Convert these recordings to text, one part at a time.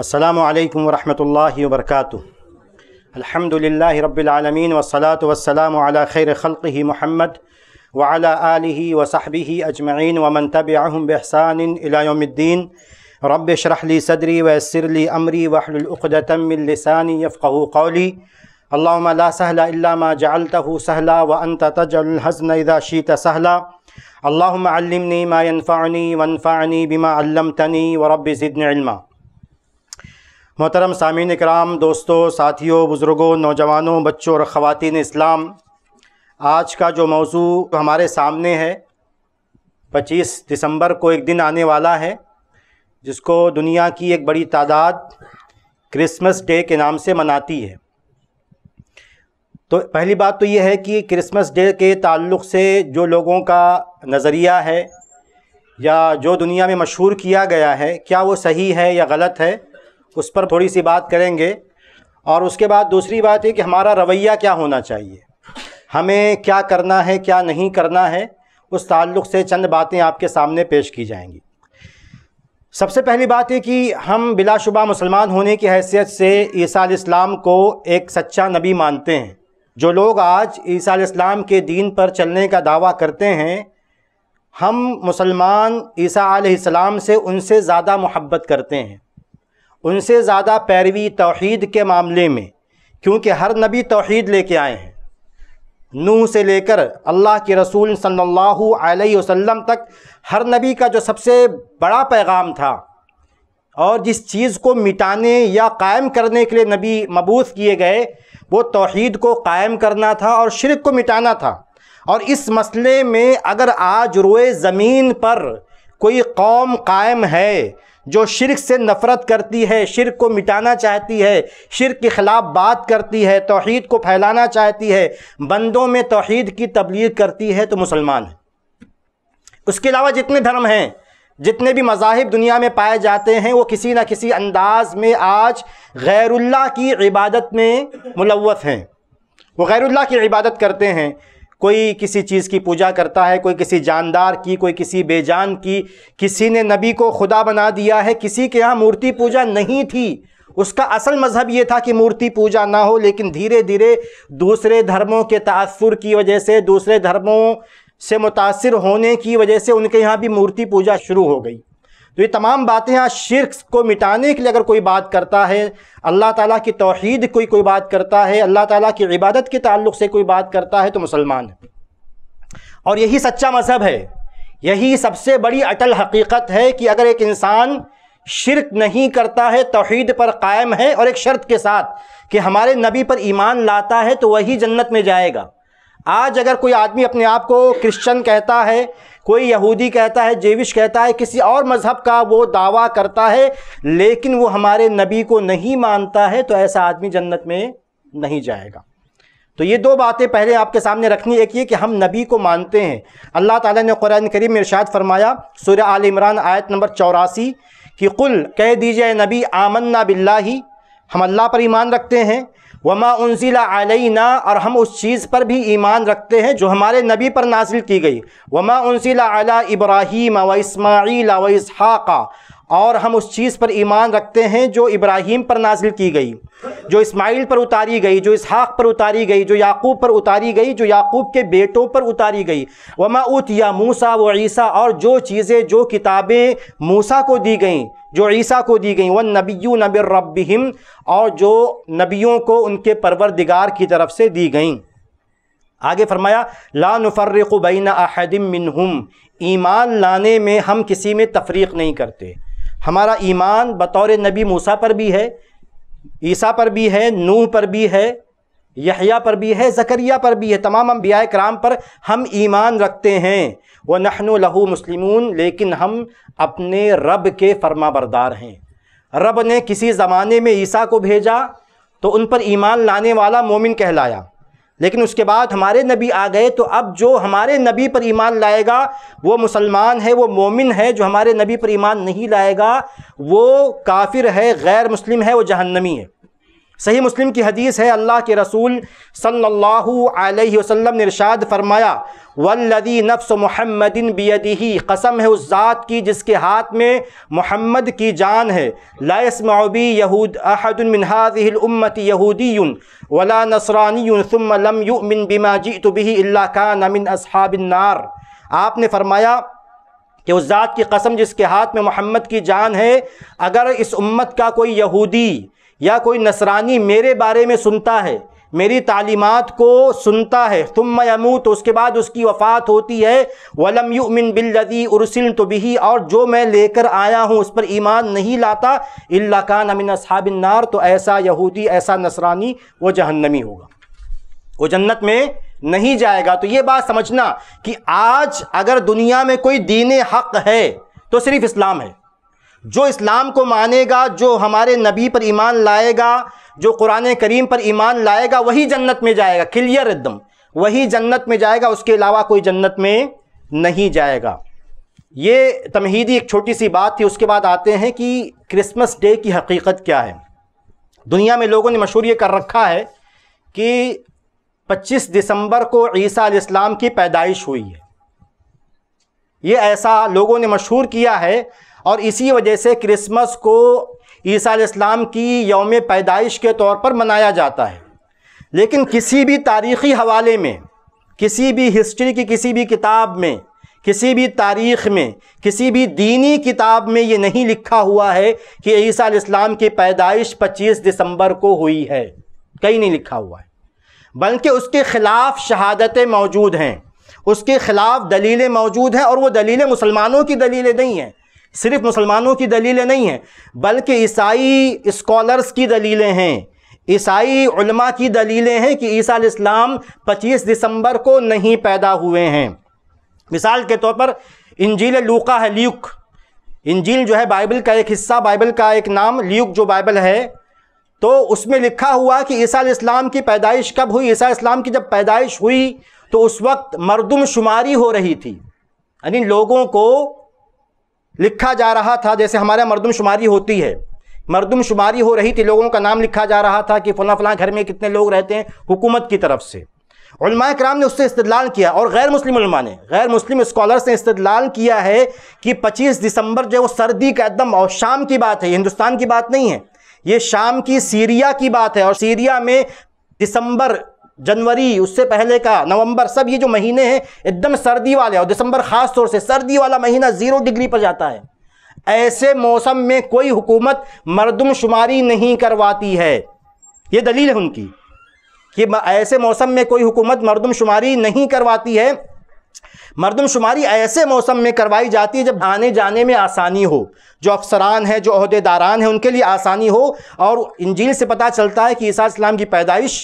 السلام عليكم ورحمة الله وبركاته الحمد لله رب العالمين والصلاة والسلام على خير خلقه محمد وعلى آله وصحبه أجمعين ومن تبعهم بإحسان إلى يوم الدين رب اشرح لي صدري ويسر لي أمري واحلل عقدة من لساني يفقه قولي اللهم لا سهل إلا ما جعلته سهلا وأنت تجعل الحزن إذا شئت سهلا اللهم علمني ما ينفعني وانفعني بما علمتني ورب زدني علما मोहतरम सामीन कराम दोस्तों साथियों बुज़ुर्गों नौजवानों बच्चों और ख़वान इस्लाम आज का जो मौजू हमारे सामने है 25 दिसंबर को एक दिन आने वाला है जिसको दुनिया की एक बड़ी तादाद क्रिसमस डे के नाम से मनाती है तो पहली बात तो ये है कि क्रिसमस डे के ताल्लुक़ से जो लोगों का नज़रिया है या जो दुनिया में मशहूर किया गया है क्या वो सही है या गलत है उस पर थोड़ी सी बात करेंगे और उसके बाद दूसरी बात है कि हमारा रवैया क्या होना चाहिए हमें क्या करना है क्या नहीं करना है उस ताल्लुक़ से चंद बातें आपके सामने पेश की जाएंगी सबसे पहली बात है कि हम बिलाशुबा मुसलमान होने की हैसियत से ईसा इस्लाम को एक सच्चा नबी मानते हैं जो लोग आज ईसा इस्लाम के दीन पर चलने का दावा करते हैं हम मुसलमान ईसा आसमाम से उनसे ज़्यादा मोहब्बत करते हैं उनसे ज़्यादा पैरवी तोहद के मामले में क्योंकि हर नबी तोहद लेके आए हैं नूह से लेकर अल्लाह के रसूल सल्लल्लाहु अलैहि वसल्लम तक हर नबी का जो सबसे बड़ा पैगाम था और जिस चीज़ को मिटाने या कायम करने के लिए नबी मबूस किए गए वो तोहद को कायम करना था और शिरक को मिटाना था और इस मसले में अगर आज रोए ज़मीन पर कोई कौम कायम है जो शिरक से नफ़रत करती है शिरक को मिटाना चाहती है शिरक के ख़िलाफ़ बात करती है तोहद को फैलाना चाहती है बंदों में तोहद की तबलीग करती है तो मुसलमान है उसके अलावा जितने धर्म हैं जितने भी मजाहब दुनिया में पाए जाते हैं वो किसी न किसी अंदाज में आज गैरुल्ला की इबादत में मुलवस हैं वो गैरुल्ला की इबादत करते हैं कोई किसी चीज़ की पूजा करता है कोई किसी जानदार की कोई किसी बेजान की किसी ने नबी को खुदा बना दिया है किसी के यहाँ मूर्ति पूजा नहीं थी उसका असल मज़हब ये था कि मूर्ति पूजा ना हो लेकिन धीरे धीरे दूसरे धर्मों के तासर की वजह से दूसरे धर्मों से मुतासर होने की वजह से उनके यहाँ भी मूर्ति पूजा शुरू हो गई तो ये तमाम बातें हैं शिरक को मिटाने के लिए अगर कोई बात करता है अल्लाह ताला की तोहद कोई कोई बात करता है अल्लाह ताला की इबादत के ताल्लुक से कोई बात करता है तो मुसलमान है और यही सच्चा मज़हब है यही सबसे बड़ी अटल हकीकत है कि अगर एक इंसान शिरक नहीं करता है तोहद पर कायम है और एक शर्त के साथ कि हमारे नबी पर ईमान लाता है तो वही जन्नत में जाएगा आज अगर कोई आदमी अपने आप को क्रिश्चन कहता है कोई यहूदी कहता है जेविश कहता है किसी और मज़हब का वो दावा करता है लेकिन वो हमारे नबी को नहीं मानता है तो ऐसा आदमी जन्नत में नहीं जाएगा तो ये दो बातें पहले आपके सामने रखनी एक ये कि हम नबी को मानते हैं अल्लाह ताला ने कुरान करीम में इरशाद फरमाया सूर्य आल इमरान आयत नंबर चौरासी कि कुल कह दीजिए नबी आमन्ना बिल्ला हम अल्लाह पर ईमान रखते हैं वमा उनजिला अलैना और हम उस चीज़ पर भी ईमान रखते हैं जो हमारे नबी पर नाजिल की गई वमा उनजिला अला इब्राहीम व इसमाईल व इसहाक़ा और हम उस चीज़ पर ईमान रखते हैं जो इब्राहीम पर नाजिल की गई जो इस्माइल पर उतारी गई जो इसहाक़ पर उतारी गई जो याकूब पर उतारी गई जो याकूब के बेटों पर उतारी गई वमा उत या मूसा व ईसा और जो चीज़ें जो किताबें मूसा को दी गईं जो ईसा को दी गई वन नबी नबी रबिम और जो नबियों को उनके परवरदिगार की तरफ से दी गई आगे फरमाया ला नफ़र्रबैन अहदम मिनहम ईमान लाने में हम किसी में तफरीक नहीं करते हमारा ईमान बतौर नबी मूसा पर भी है ईसा पर भी है नूह पर भी है यहिया पर भी है जकरिया पर भी है तमाम अम्बिया कराम पर हम ईमान रखते हैं वह नहनु लहू मुस्लिम लेकिन हम अपने रब के फर्मा बरदार हैं रब ने किसी ज़माने में ईसा को भेजा तो उन पर ईमान लाने वाला मोमिन कहलाया लेकिन उसके बाद हमारे नबी आ गए तो अब जो हमारे नबी पर ईमान लाएगा वो मुसलमान है वो मोमिन है जो हमारे नबी पर ईमान नहीं लाएगा वो काफिर है गैर मुस्लिम है वो जहन्नमी है सही मुस्लिम की हदीस है अल्लाह के रसूल सल्लल्लाहु अलैहि वसल्लम ने इरशाद फरमाया वल्लदी नफ्स मोहम्मदिन बियदिही कसम है उस ज़ात की जिसके हाथ में मोहम्मद की जान है लास्मबी यहूद अहदमिनहाज़िलउम्मत यहूदी वला नसरानी सुम लम युमिन बिमा जी तो बिही का नमिन असहाबिनार आपने फरमाया कि उस ज़ात की कसम जिसके हाथ में मोहम्मद की जान है अगर इस उम्मत का कोई यहूदी या कोई नसरानी मेरे बारे में सुनता है मेरी तालीमत को सुनता है तुम मैमू तो उसके बाद उसकी वफ़ात होती है वलम युमिन बिल्लदी उर्सिल तो बिही और जो मैं लेकर आया हूँ उस पर ईमान नहीं लाता इल्ला का अमिन साबिनार तो ऐसा यहूदी ऐसा नसरानी वो जहन्नमी होगा वो जन्नत में नहीं जाएगा तो ये बात समझना कि आज अगर दुनिया में कोई दीन हक है तो सिर्फ इस्लाम है जो इस्लाम को मानेगा जो हमारे नबी पर ईमान लाएगा जो कुरान करीम पर ईमान लाएगा वही जन्नत में जाएगा क्लियर एकदम वही जन्नत में जाएगा उसके अलावा कोई जन्नत में नहीं जाएगा ये तमहीदी एक छोटी सी बात थी उसके बाद आते हैं कि क्रिसमस डे की हकीकत क्या है दुनिया में लोगों ने मशहूर ये कर रखा है कि 25 दिसंबर को ईसा इस्लाम की पैदाइश हुई है ये ऐसा लोगों ने मशहूर किया है और इसी वजह से क्रिसमस को ईसा इस्लाम की योम पैदाइश के तौर पर मनाया जाता है लेकिन किसी भी तारीख़ी हवाले में किसी भी हिस्ट्री की किसी भी किताब में किसी भी तारीख़ में किसी भी दीनी किताब में ये नहीं लिखा हुआ है कि ईसा इस्लाम की पैदाइश 25 दिसंबर को हुई है कहीं नहीं लिखा हुआ है बल्कि उसके ख़िलाफ़ शहादतें मौजूद हैं उसके ख़िलाफ़ दलीलें मौजूद हैं और वो दलीलें मुसलमानों की दलीलें नहीं हैं सिर्फ मुसलमानों की दलीलें नहीं हैं बल्कि ईसाई स्कॉलर्स की दलीलें हैं ईसाई उलमा की दलीलें हैं कि ईसा इस्लाम 25 दिसंबर को नहीं पैदा हुए हैं मिसाल के तौर पर इंजील लूका है ल्यूक इंजील जो है बाइबल का एक हिस्सा बाइबल का एक नाम ल्यूक जो बाइबल है तो उसमें लिखा हुआ कि ईसा इस्लाम की पैदाइश कब हुई ईसा इस्लाम की जब पैदाइश हुई तो उस वक्त मरदम शुमारी हो रही थी यानी लोगों को लिखा जा रहा था जैसे हमारे मरदमशुमारी होती है मरदमशुमारी हो रही थी लोगों का नाम लिखा जा रहा था कि फ़लाँ फ़लाँ घर में कितने लोग रहते हैं हुकूमत की तरफ से कराम ने उससे इस्तलाल किया और गैर मुस्लिम ने गैर मुस्लिम स्कॉलर्स ने इस्तलाल किया है कि 25 दिसंबर जो है वो सर्दी का एकदम और शाम की बात है हिंदुस्तान की बात नहीं है ये शाम की सीरिया की बात है और सीरिया में दिसंबर जनवरी उससे पहले का नवंबर सब ये जो महीने हैं एकदम सर्दी वाले और दिसंबर ख़ास तौर से सर्दी वाला महीना ज़ीरो डिग्री पर जाता है ऐसे मौसम में कोई हुकूमत मरदमशुमारी नहीं करवाती है ये दलील है उनकी कि ऐसे मौसम में कोई हुकूमत मरदमशुमारी नहीं करवाती है मरदमशुमारी ऐसे मौसम में करवाई जाती है जब आने जाने में आसानी हो जो अफसरान हैं जो अहदेदारान हैं उनके लिए आसानी हो और इंजील से पता चलता है कि ईसा इस्लाम की पैदाइश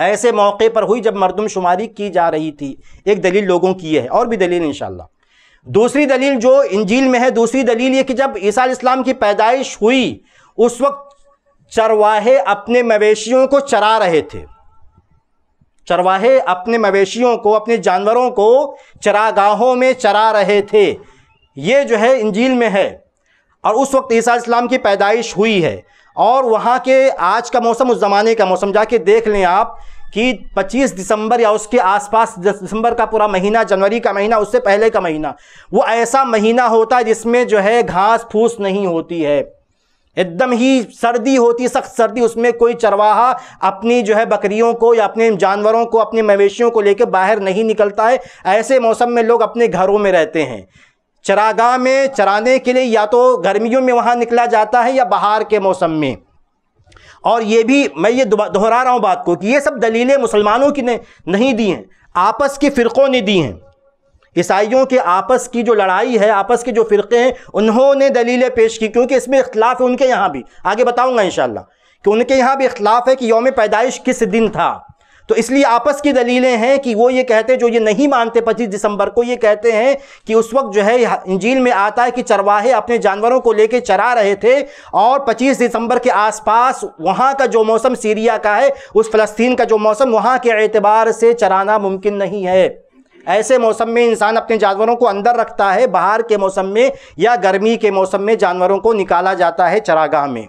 ऐसे मौके पर हुई जब मरदमशुमारी की जा रही थी एक दलील लोगों की है और भी दलील इन दूसरी दलील जो इंजील में है दूसरी दलील ये कि जब ईसा इस्लाम की पैदाइश हुई उस वक्त चरवाहे अपने मवेशियों को चरा रहे थे चरवाहे अपने मवेशियों को अपने जानवरों को चरागाहों में चरा रहे थे ये जो है इंजील में है और उस वक्त ईसा इस्लाम की पैदाइश हुई है और वहाँ के आज का मौसम उस ज़माने का मौसम जाके देख लें आप कि 25 दिसंबर या उसके आसपास दिसंबर का पूरा महीना जनवरी का महीना उससे पहले का महीना वो ऐसा महीना होता है जिसमें जो है घास फूस नहीं होती है एकदम ही सर्दी होती सख्त सर्दी उसमें कोई चरवाहा अपनी जो है बकरियों को या अपने जानवरों को अपने मवेशियों को लेकर बाहर नहीं निकलता है ऐसे मौसम में लोग अपने घरों में रहते हैं चरागाह में चराने के लिए या तो गर्मियों में वहाँ निकला जाता है या बाहर के मौसम में और ये भी मैं ये दोहरा रहा हूँ बात को कि ये सब दलीलें मुसलमानों की ने नहीं दी हैं आपस के फ़िरक़ों ने दी हैं ईसाइयों के आपस की जो लड़ाई है आपस के जो फ़िरक़े हैं उन्होंने दलीलें पेश की क्योंकि इसमें इख्तलाफ है उनके यहाँ भी आगे बताऊँगा इन कि उनके यहाँ भी इख्तलाफ है कि योम पैदाइश किस दिन था तो इसलिए आपस की दलीलें हैं कि वो ये कहते हैं जो ये नहीं मानते पच्चीस दिसंबर को ये कहते हैं कि उस वक्त जो है इंजील में आता है कि चरवाहे अपने जानवरों को लेके चरा रहे थे और पच्चीस दिसंबर के आसपास वहाँ का जो मौसम सीरिया का है उस फलस्तीन का जो मौसम वहाँ के एतबार से चराना मुमकिन नहीं है ऐसे मौसम में इंसान अपने जानवरों को अंदर रखता है बाहर के मौसम में या गर्मी के मौसम में जानवरों को निकाला जाता है चरागाह में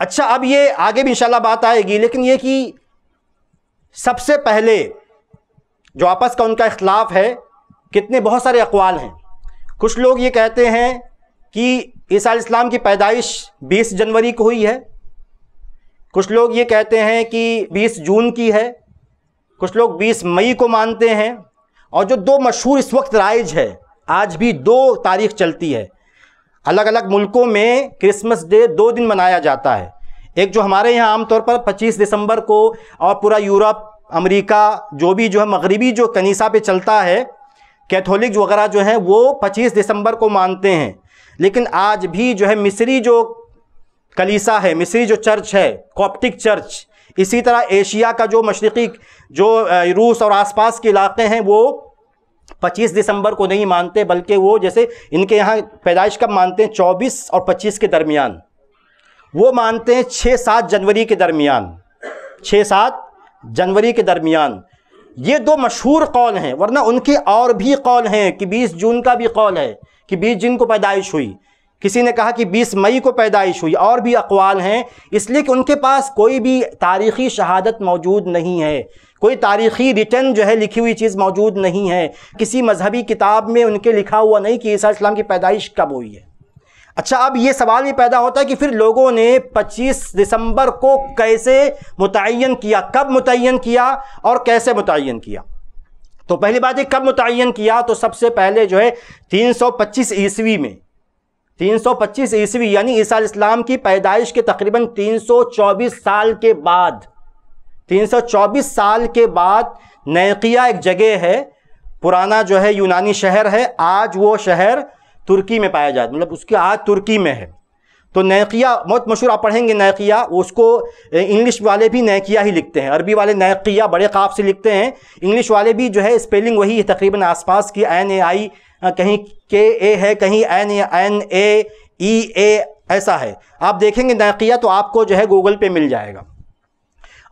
अच्छा अब ये आगे भी इंशाल्लाह बात आएगी लेकिन ये कि सबसे पहले जो आपस का उनका इख्लाफ है कितने बहुत सारे अकवाल हैं कुछ लोग ये कहते हैं कि ईसा इस्लाम की पैदाइश 20 जनवरी को हुई है कुछ लोग ये कहते हैं कि 20 जून की है कुछ लोग 20 मई को मानते हैं और जो दो मशहूर इस वक्त राइज है आज भी दो तारीख चलती है अलग अलग मुल्कों में क्रिसमस डे दो दिन मनाया जाता है एक जो हमारे यहाँ आमतौर पर 25 दिसंबर को और पूरा यूरोप अमेरिका जो भी जो है मगरबी जो कनीसा पे चलता है कैथोलिक वगैरह जो है वो 25 दिसंबर को मानते हैं लेकिन आज भी जो है मिस्री जो कलीसा है मिस्री जो चर्च है कॉप्टिक चर्च इसी तरह एशिया का जो मशरक़ी जो रूस और आसपास के इलाके हैं वो 25 दिसंबर को नहीं मानते बल्कि वो जैसे इनके यहाँ पैदाइश कब मानते हैं 24 और 25 के दरमियान वो मानते हैं छः सात जनवरी के दरमियान छः सात जनवरी के दरमियान ये दो मशहूर कौल हैं वरना उनके और भी कौल हैं कि बीस जून का भी कौल है कि बीस जून को पैदाइश हुई किसी ने कहा कि 20 मई को पैदाइश हुई और भी अकवाल हैं इसलिए कि उनके पास कोई भी तारीख़ी शहादत मौजूद नहीं है कोई तारीख़ी रिटर्न जो है लिखी हुई चीज़ मौजूद नहीं है किसी मजहबी किताब में उनके लिखा हुआ नहीं कि ईसा इस्लाम की पैदाइश कब हुई है अच्छा अब ये सवाल भी पैदा होता है कि फिर लोगों ने 25 दिसंबर को कैसे मुतन किया कब मुतन किया और कैसे मुतन किया तो पहली बात है कब मुतन किया तो सबसे पहले जो है 325 ईस्वी में 325 ईस्वी यानी ईसा इस्लाम की पैदाइश के तकरीबन 324 साल के बाद 324 साल के बाद नैकिया एक जगह है पुराना जो है यूनानी शहर है आज वो शहर तुर्की में पाया जाता है मतलब उसकी आज तुर्की में है तो नैकिया बहुत मशहूर आप पढ़ेंगे नैकिया उसको इंग्लिश वाले भी नैकिया ही लिखते हैं अरबी वाले नैकिया बड़े काफ से लिखते हैं इंग्लिश वाले भी जो है स्पेलिंग वही है तकरीबन आसपास की एन ए आई कहीं के ए है कहीं एन एन ए ई ए ऐसा है आप देखेंगे नैकिया तो आपको जो है गूगल पे मिल जाएगा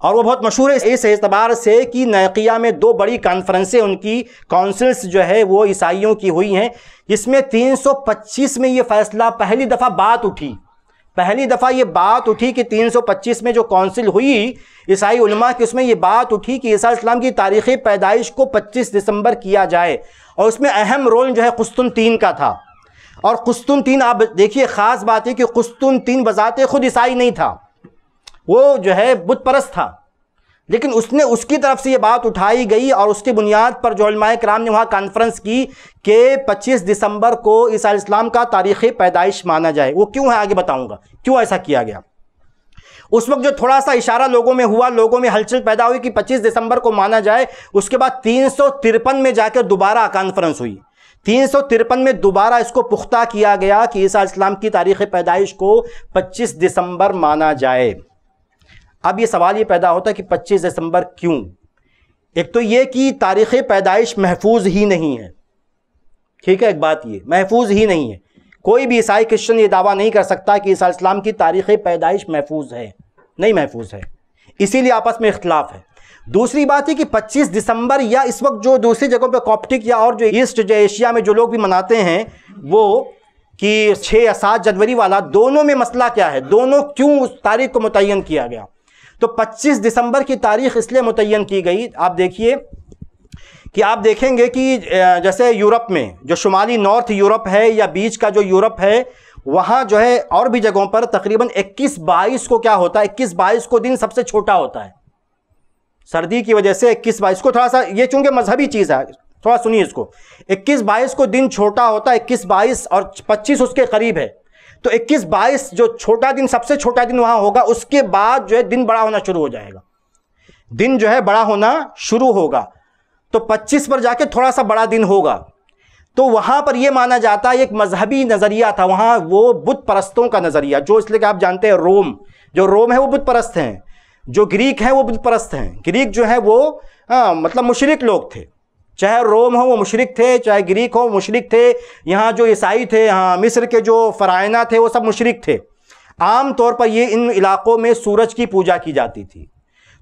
और वो बहुत मशहूर है इस एतबार से कि नैकिया में दो बड़ी कॉन्फ्रेंसें उनकी काउंसिल्स जो है वो ईसाइयों की हुई हैं जिसमें 325 में ये फ़ैसला पहली दफ़ा बात उठी पहली दफ़ा ये बात उठी कि 325 में जो काउंसिल हुई ईसाई उलमा की उसमें ये बात उठी कि ईसा इस्लाम की तारीख़ी पैदाइश को 25 दिसंबर किया जाए और उसमें अहम रोल जो है तीन का था और तीन आप देखिए ख़ास बात है कि तीन बजाते खुद ईसाई नहीं था वो जो है बुत परस्त था लेकिन उसने उसकी तरफ से ये बात उठाई गई और उसकी बुनियाद पर जो जोलमाए कराम ने वहाँ कॉन्फ्रेंस की कि 25 दिसंबर को ईसा इस्लाम का तारीख़ पैदाइश माना जाए वो क्यों है आगे बताऊँगा क्यों ऐसा किया गया उस वक्त जो थोड़ा सा इशारा लोगों में हुआ लोगों में हलचल पैदा हुई कि 25 दिसंबर को माना जाए उसके बाद तीन में जाकर दोबारा कॉन्फ्रेंस हुई तीन में दोबारा इसको पुख्ता किया गया कि ईसा इस्लाम की तारीख़ पैदाइश को 25 दिसंबर माना जाए अब ये सवाल ये पैदा होता है कि पच्चीस दिसंबर क्यों एक तो ये कि तारीख़ पैदाइश महफूज ही नहीं है ठीक है एक बात ये महफूज ही नहीं है कोई भी ईसाई क्रिश्चन ये दावा नहीं कर सकता कि ईसा इस्लाम की तारीख़ पैदाइश महफूज है नहीं महफूज है इसीलिए आपस में इख्तलाफ है दूसरी बात है कि 25 दिसंबर या इस वक्त जो दूसरी जगहों पे कॉप्टिक या और जो ईस्ट जो एशिया में जो लोग भी मनाते हैं वो कि छः या सात जनवरी वाला दोनों में मसला क्या है दोनों क्यों उस तारीख को मुतन किया गया तो 25 दिसंबर की तारीख इसलिए मुतन की गई आप देखिए कि आप देखेंगे कि जैसे यूरोप में जो शुमाली नॉर्थ यूरोप है या बीच का जो यूरोप है वहाँ जो है और भी जगहों पर तकरीबन 21 बाईस को क्या होता है 21 बाईस को दिन सबसे छोटा होता है सर्दी की वजह से 21 बाईस को थोड़ा सा ये चूंकि मजहबी चीज़ है थोड़ा सुनिए इसको 21 बाईस को दिन छोटा होता है 21 बाईस और 25 उसके करीब है तो 21 22 जो छोटा दिन सबसे छोटा दिन वहाँ होगा उसके बाद जो है दिन बड़ा होना शुरू हो जाएगा दिन जो है बड़ा होना शुरू होगा तो 25 पर जाके थोड़ा सा बड़ा दिन होगा तो वहाँ पर यह माना जाता है एक मजहबी नज़रिया था वहाँ वो बुत परस्तों का नज़रिया जो इसलिए कि आप जानते हैं रोम जो रोम है वो बुत परस्त हैं जो ग्रीक हैं वो बुत परस्त हैं ग्रीक जो है वो आ, हाँ, मतलब मुशरक लोग थे चाहे रोम हो वो मुशरक थे चाहे ग्रीक हो वो मुशरक थे यहाँ जो ईसाई थे यहाँ मिस्र के जो फ़राइना थे वो सब मुशरक थे आम तौर पर ये इन इलाक़ों में सूरज की पूजा की जाती थी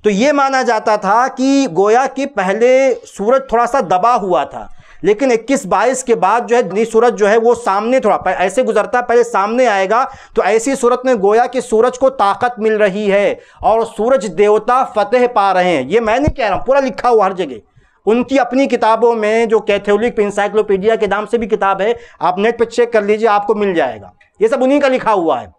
तो ये माना जाता था कि गोया कि पहले सूरज थोड़ा सा दबा हुआ था लेकिन 21 बाईस के बाद जो है सूरज जो है वो सामने थोड़ा ऐसे गुजरता पहले सामने आएगा तो ऐसी सूरत में गोया कि सूरज को ताकत मिल रही है और सूरज देवता फतेह पा रहे हैं ये मैं नहीं कह रहा हूँ पूरा लिखा हुआ हर जगह उनकी अपनी किताबों में जो कैथोलिक इंसाइक्लोपीडिया के नाम से भी किताब है आप नेट पर चेक कर लीजिए आपको मिल जाएगा ये सब उन्हीं का लिखा हुआ है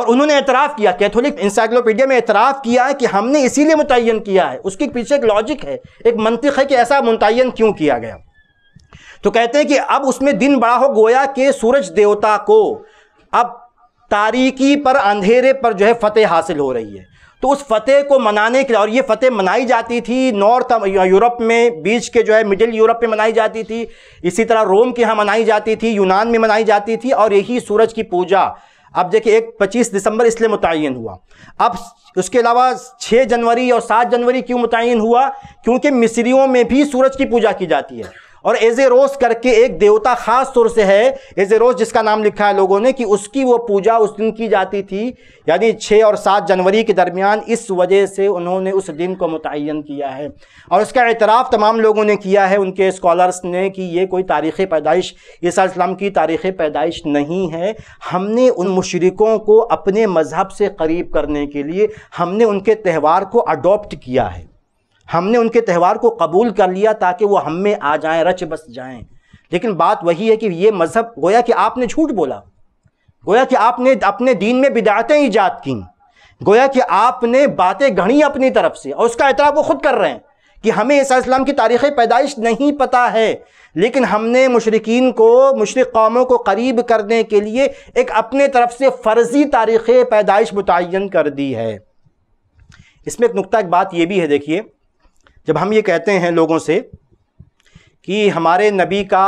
और उन्होंने एतराफ़ किया कैथोलिक इंसाइक्लोपीडिया में एतराफ़ किया है कि हमने इसीलिए मुतन किया है उसके पीछे एक लॉजिक है एक मंतिक है कि ऐसा मुतन क्यों किया गया तो कहते हैं कि अब उसमें दिन बड़ा हो गोया के सूरज देवता को अब तारीकी पर अंधेरे पर जो है फतेह हासिल हो रही है तो उस फतेह को मनाने के लिए और ये फतेह मनाई जाती थी नॉर्थ यूरोप में बीच के जो है मिडिल यूरोप में मनाई जाती थी इसी तरह रोम के यहाँ मनाई जाती थी यूनान में मनाई जाती थी और यही सूरज की पूजा अब देखिए एक 25 दिसंबर इसलिए मुतन हुआ अब उसके अलावा 6 जनवरी और 7 जनवरी क्यों मुतन हुआ क्योंकि मिस्रियों में भी सूरज की पूजा की जाती है और एजेरोस करके एक देवता खास तौर से है एजेरोस जिसका नाम लिखा है लोगों ने कि उसकी वो पूजा उस दिन की जाती थी यानी छः और सात जनवरी के दरमियान इस वजह से उन्होंने उस दिन को मुतन किया है और उसका एतराफ़ तमाम लोगों ने किया है उनके स्कॉलर्स ने कि ये कोई तारीख़ पैदाइश ईसा की तारीख़ पैदाइश नहीं है हमने उन मशरक़ों को अपने मज़हब से करीब करने के लिए हमने उनके त्यौहार को अडोप्ट किया है हमने उनके त्यौहार को कबूल कर लिया ताकि वो हम में आ जाएं रच बस जाएं लेकिन बात वही है कि ये मज़हब गोया कि आपने झूठ बोला गोया कि आपने अपने दीन में बिदातें ईजाद की गोया कि आपने बातें घड़ी अपनी तरफ से और उसका एतराब वो खुद कर रहे हैं कि हमें इस्लाम की तारीख़ पैदाइश नहीं पता है लेकिन हमने मशरकिन को मशरक कौमों को करीब करने के लिए एक अपने तरफ से फ़र्ज़ी तारीख़ पैदाइश मुतन कर दी है इसमें एक नुकता एक बात यह भी है देखिए जब हम ये कहते हैं लोगों से कि हमारे नबी का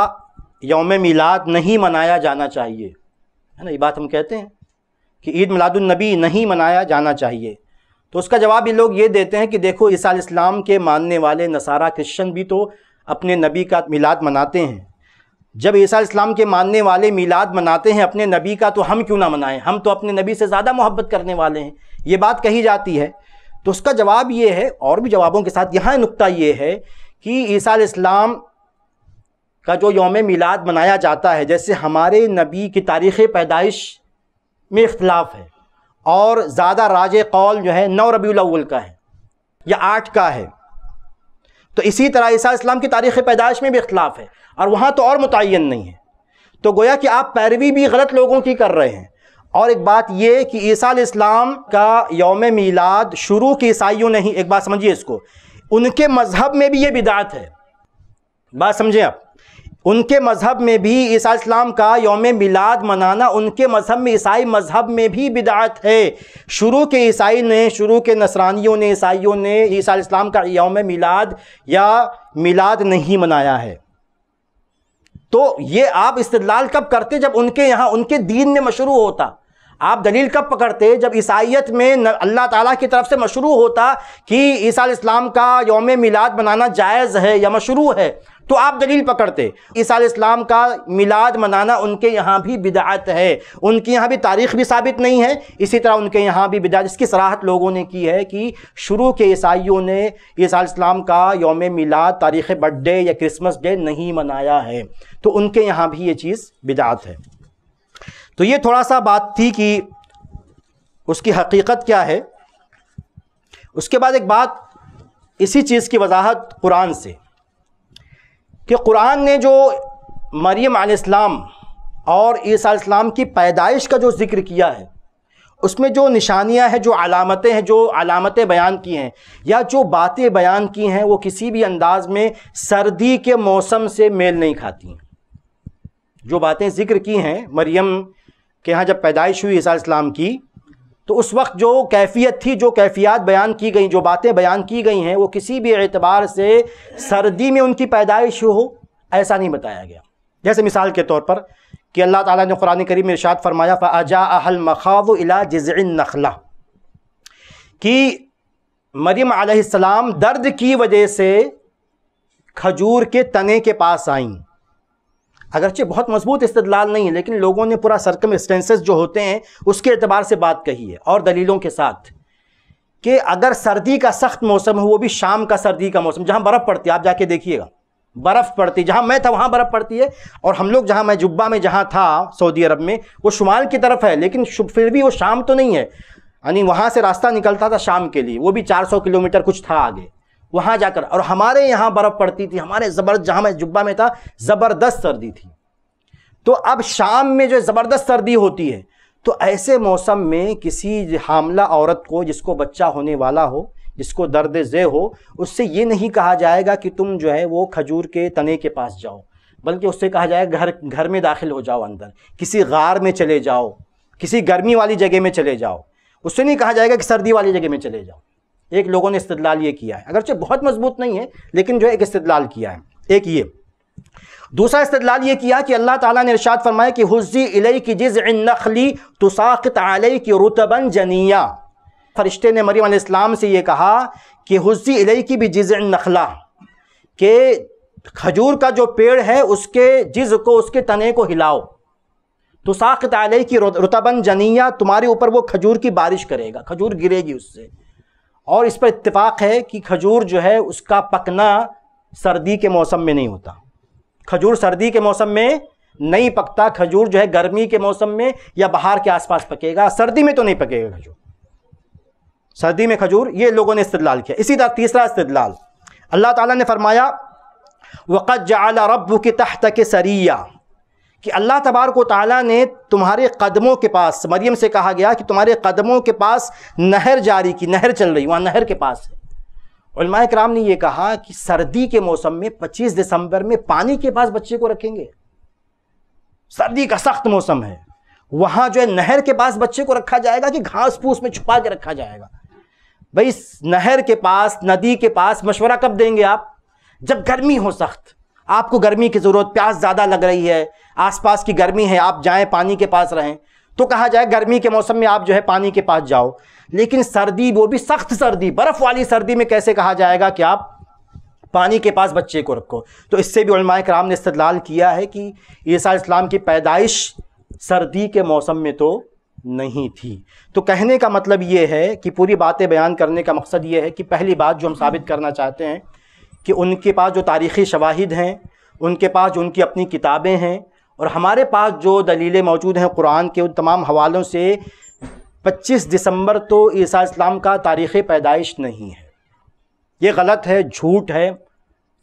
योम मिलाद नहीं मनाया जाना चाहिए है ना ये बात हम कहते हैं कि ईद मिलादुलनबी नहीं मनाया जाना चाहिए तो उसका जवाब ये लोग ये देते हैं कि देखो ईसा इस्लाम के मानने वाले नसारा क्रिश्चन भी तो अपने नबी का मिलाद मनाते हैं जब ईसा इस्लाम के मानने वाले मिलाद मनाते हैं अपने नबी का तो हम क्यों ना मनाएं हम तो अपने नबी से ज़्यादा मोहब्बत करने वाले हैं ये बात कही जाती है तो उसका जवाब ये है और भी जवाबों के साथ यहाँ नुकता ये है कि ईसा इस्लाम का जो योम मिलाद मनाया जाता है जैसे हमारे नबी की तारीख़ पैदाइश में इख्तलाफ है और ज़्यादा राज कौल जो है नौ रबी अव्वल का है या आठ का है तो इसी तरह ईसा इस्लाम की तारीख़ पैदाइश में भी इख्तलाफ है और वहाँ तो और मुतन नहीं है तो गोया कि आप पैरवी भी गलत लोगों की कर रहे हैं और एक बात यह कि ईसा इस्लाम का योम मीलाद शुरू के ईसाइयों ने ही एक बात समझिए इसको उनके मज़हब में भी ये बिदात है बात समझें आप उनके मज़हब में भी ईसा इस्लाम का योम मिलाद मनाना उनके मज़हब में ईसाई मज़हब में भी बिदात है शुरू के ईसाई ने शुरू के नसरानियों ने ईसाइयों ने ईसा इस्लाम का योम मिलाद या मिलाद नहीं मनाया है तो ये आप इस्तलाल कब करते जब उनके यहाँ उनके दीन में मशरू होता आप दलील कब पकड़ते जब ईसाइत में अल्लाह ताला की तरफ से मशरू होता कि ईसा इस्लाम का योम मिलाद मनाना जायज़ है या मशरू है तो आप दलील पकड़ते ईसा इस्लाम का मिलाद मनाना उनके यहाँ भी बिदात है उनके यहाँ भी तारीख भी साबित नहीं है इसी तरह उनके यहाँ भी बिदात इसकी सराहत लोगों ने की है कि शुरू के ईसाइयों ने ईसा इस्लाम का योम मिलाद तारीख़ बर्थडे या क्रिसमस डे नहीं मनाया है तो उनके यहाँ भी ये चीज़ बिदात है तो ये थोड़ा सा बात थी कि उसकी हकीकत क्या है उसके बाद एक बात इसी चीज़ की वजाहत कुरान से कि कुरान ने जो मरियम आलाम और ईसीम की पैदाइश का जो ज़िक्र किया है उसमें जो निशानियां हैं जो अलामतें हैं जो अलामतें बयान की हैं या जो बातें बयान की हैं वो किसी भी अंदाज़ में सर्दी के मौसम से मेल नहीं खाती जो बातें ज़िक्र की हैं मरियम कि यहाँ जब पैदाइश हुई ईसा इस्लाम की तो उस वक्त जो कैफियत थी जो कैफियात बयान की गई जो बातें बयान की गई हैं वो किसी भी एतबार से सर्दी में उनकी पैदाइश हो ऐसा नहीं बताया गया जैसे मिसाल के तौर पर कि अल्लाह ताला ने कुरान करीम में इरशाद फरमाया फ़ाजा अहल मखाव इला जज़िन नखला कि मरियम आसमाम दर्द की वजह से खजूर के तने के पास आईं अगरचे बहुत मजबूत इस्तदलाल नहीं है लेकिन लोगों ने पूरा सरकम जो होते हैं उसके अतबार से बात कही है और दलीलों के साथ कि अगर सर्दी का सख्त मौसम हो वो भी शाम का सर्दी का मौसम जहाँ बर्फ़ पड़ती है आप जाके देखिएगा बर्फ़ पड़ती जहाँ मैं था वहाँ बर्फ़ पड़ती है और हम लोग जहाँ मैं जुब्बा में जहाँ था सऊदी अरब में वो शुमाल की तरफ है लेकिन फिर भी वो शाम तो नहीं है यानी वहाँ से रास्ता निकलता था शाम के लिए वो भी 400 किलोमीटर कुछ था आगे वहाँ जाकर और हमारे यहाँ बर्फ़ पड़ती थी हमारे ज़बरदस्त जहाँ मैं जुब्बा में था ज़बरदस्त सर्दी थी तो अब शाम में जो ज़बरदस्त सर्दी होती है तो ऐसे मौसम में किसी हामला औरत को जिसको बच्चा होने वाला हो जिसको दर्द ज़े हो उससे ये नहीं कहा जाएगा कि तुम जो है वो खजूर के तने के पास जाओ बल्कि उससे कहा जाएगा घर घर में दाखिल हो जाओ अंदर किसी गार में चले जाओ किसी गर्मी वाली जगह में चले जाओ उससे नहीं कहा जाएगा कि सर्दी वाली जगह में चले जाओ एक लोगों ने इस्तलाल ये किया है अगरचे बहुत मजबूत नहीं है लेकिन जो एक इस्तलाल किया है एक ये दूसरा इस्तलाल ये किया कि अल्लाह ताला ने इरशाद फरमाया कि हुजी इलई की जिज नखली तुसाकत आलई की रुतबन जनिया फरिश्ते ने मरीम इस्लाम से ये कहा कि हुजी इलई की भी जिज नखला के खजूर का जो पेड़ है उसके जिज को उसके तने को हिलाओ तो साख्त आलई की रुतबन जनिया तुम्हारे ऊपर वो खजूर की बारिश करेगा खजूर गिरेगी उससे और इस पर इतफाक़ है कि खजूर जो है उसका पकना सर्दी के मौसम में नहीं होता खजूर सर्दी के मौसम में नहीं पकता खजूर जो है गर्मी के मौसम में या बाहर के आसपास पकेगा सर्दी में तो नहीं पकेगा खजूर सर्दी में खजूर ये लोगों ने इस्तलाल किया इसी तरह तीसरा इस्तलाल अल्लाह ताला ने फरमाया वक़त जला रब की तहत के सरिया कि अल्लाह तबारक ताली ने तुम्हारे कदमों के पास मरियम से कहा गया कि तुम्हारे कदमों के पास नहर जारी की नहर चल रही वहाँ नहर के पास है कराम ने यह कहा कि सर्दी के मौसम में 25 दिसंबर में पानी के पास बच्चे को रखेंगे सर्दी का सख्त मौसम है वहाँ जो है नहर के पास बच्चे को रखा जाएगा कि घास फूस में छुपा के रखा जाएगा भाई नहर के पास नदी के पास मशवरा कब देंगे आप जब गर्मी हो सख्त आपको गर्मी की ज़रूरत प्यास ज़्यादा लग रही है आसपास की गर्मी है आप जाएं पानी के पास रहें तो कहा जाए गर्मी के मौसम में आप जो है पानी के पास जाओ लेकिन सर्दी वो भी सख्त सर्दी बर्फ़ वाली सर्दी में कैसे कहा जाएगा कि आप पानी के पास बच्चे को रखो तो इससे भी उलमाए कराम ने इस्तलाल किया है कि ईसा इस्लाम की पैदाइश सर्दी के मौसम में तो नहीं थी तो कहने का मतलब ये है कि पूरी बातें बयान करने का मकसद ये है कि पहली बात जो हम साबित करना चाहते हैं कि उनके पास जो तारीख़ी शवाहिद हैं उनके पास जो उनकी अपनी किताबें हैं और हमारे पास जो दलीलें मौजूद हैं कुरान के उन तमाम हवालों से 25 दिसंबर तो ईसा इस्लाम का तारीख़ पैदाइश नहीं है ये गलत है झूठ है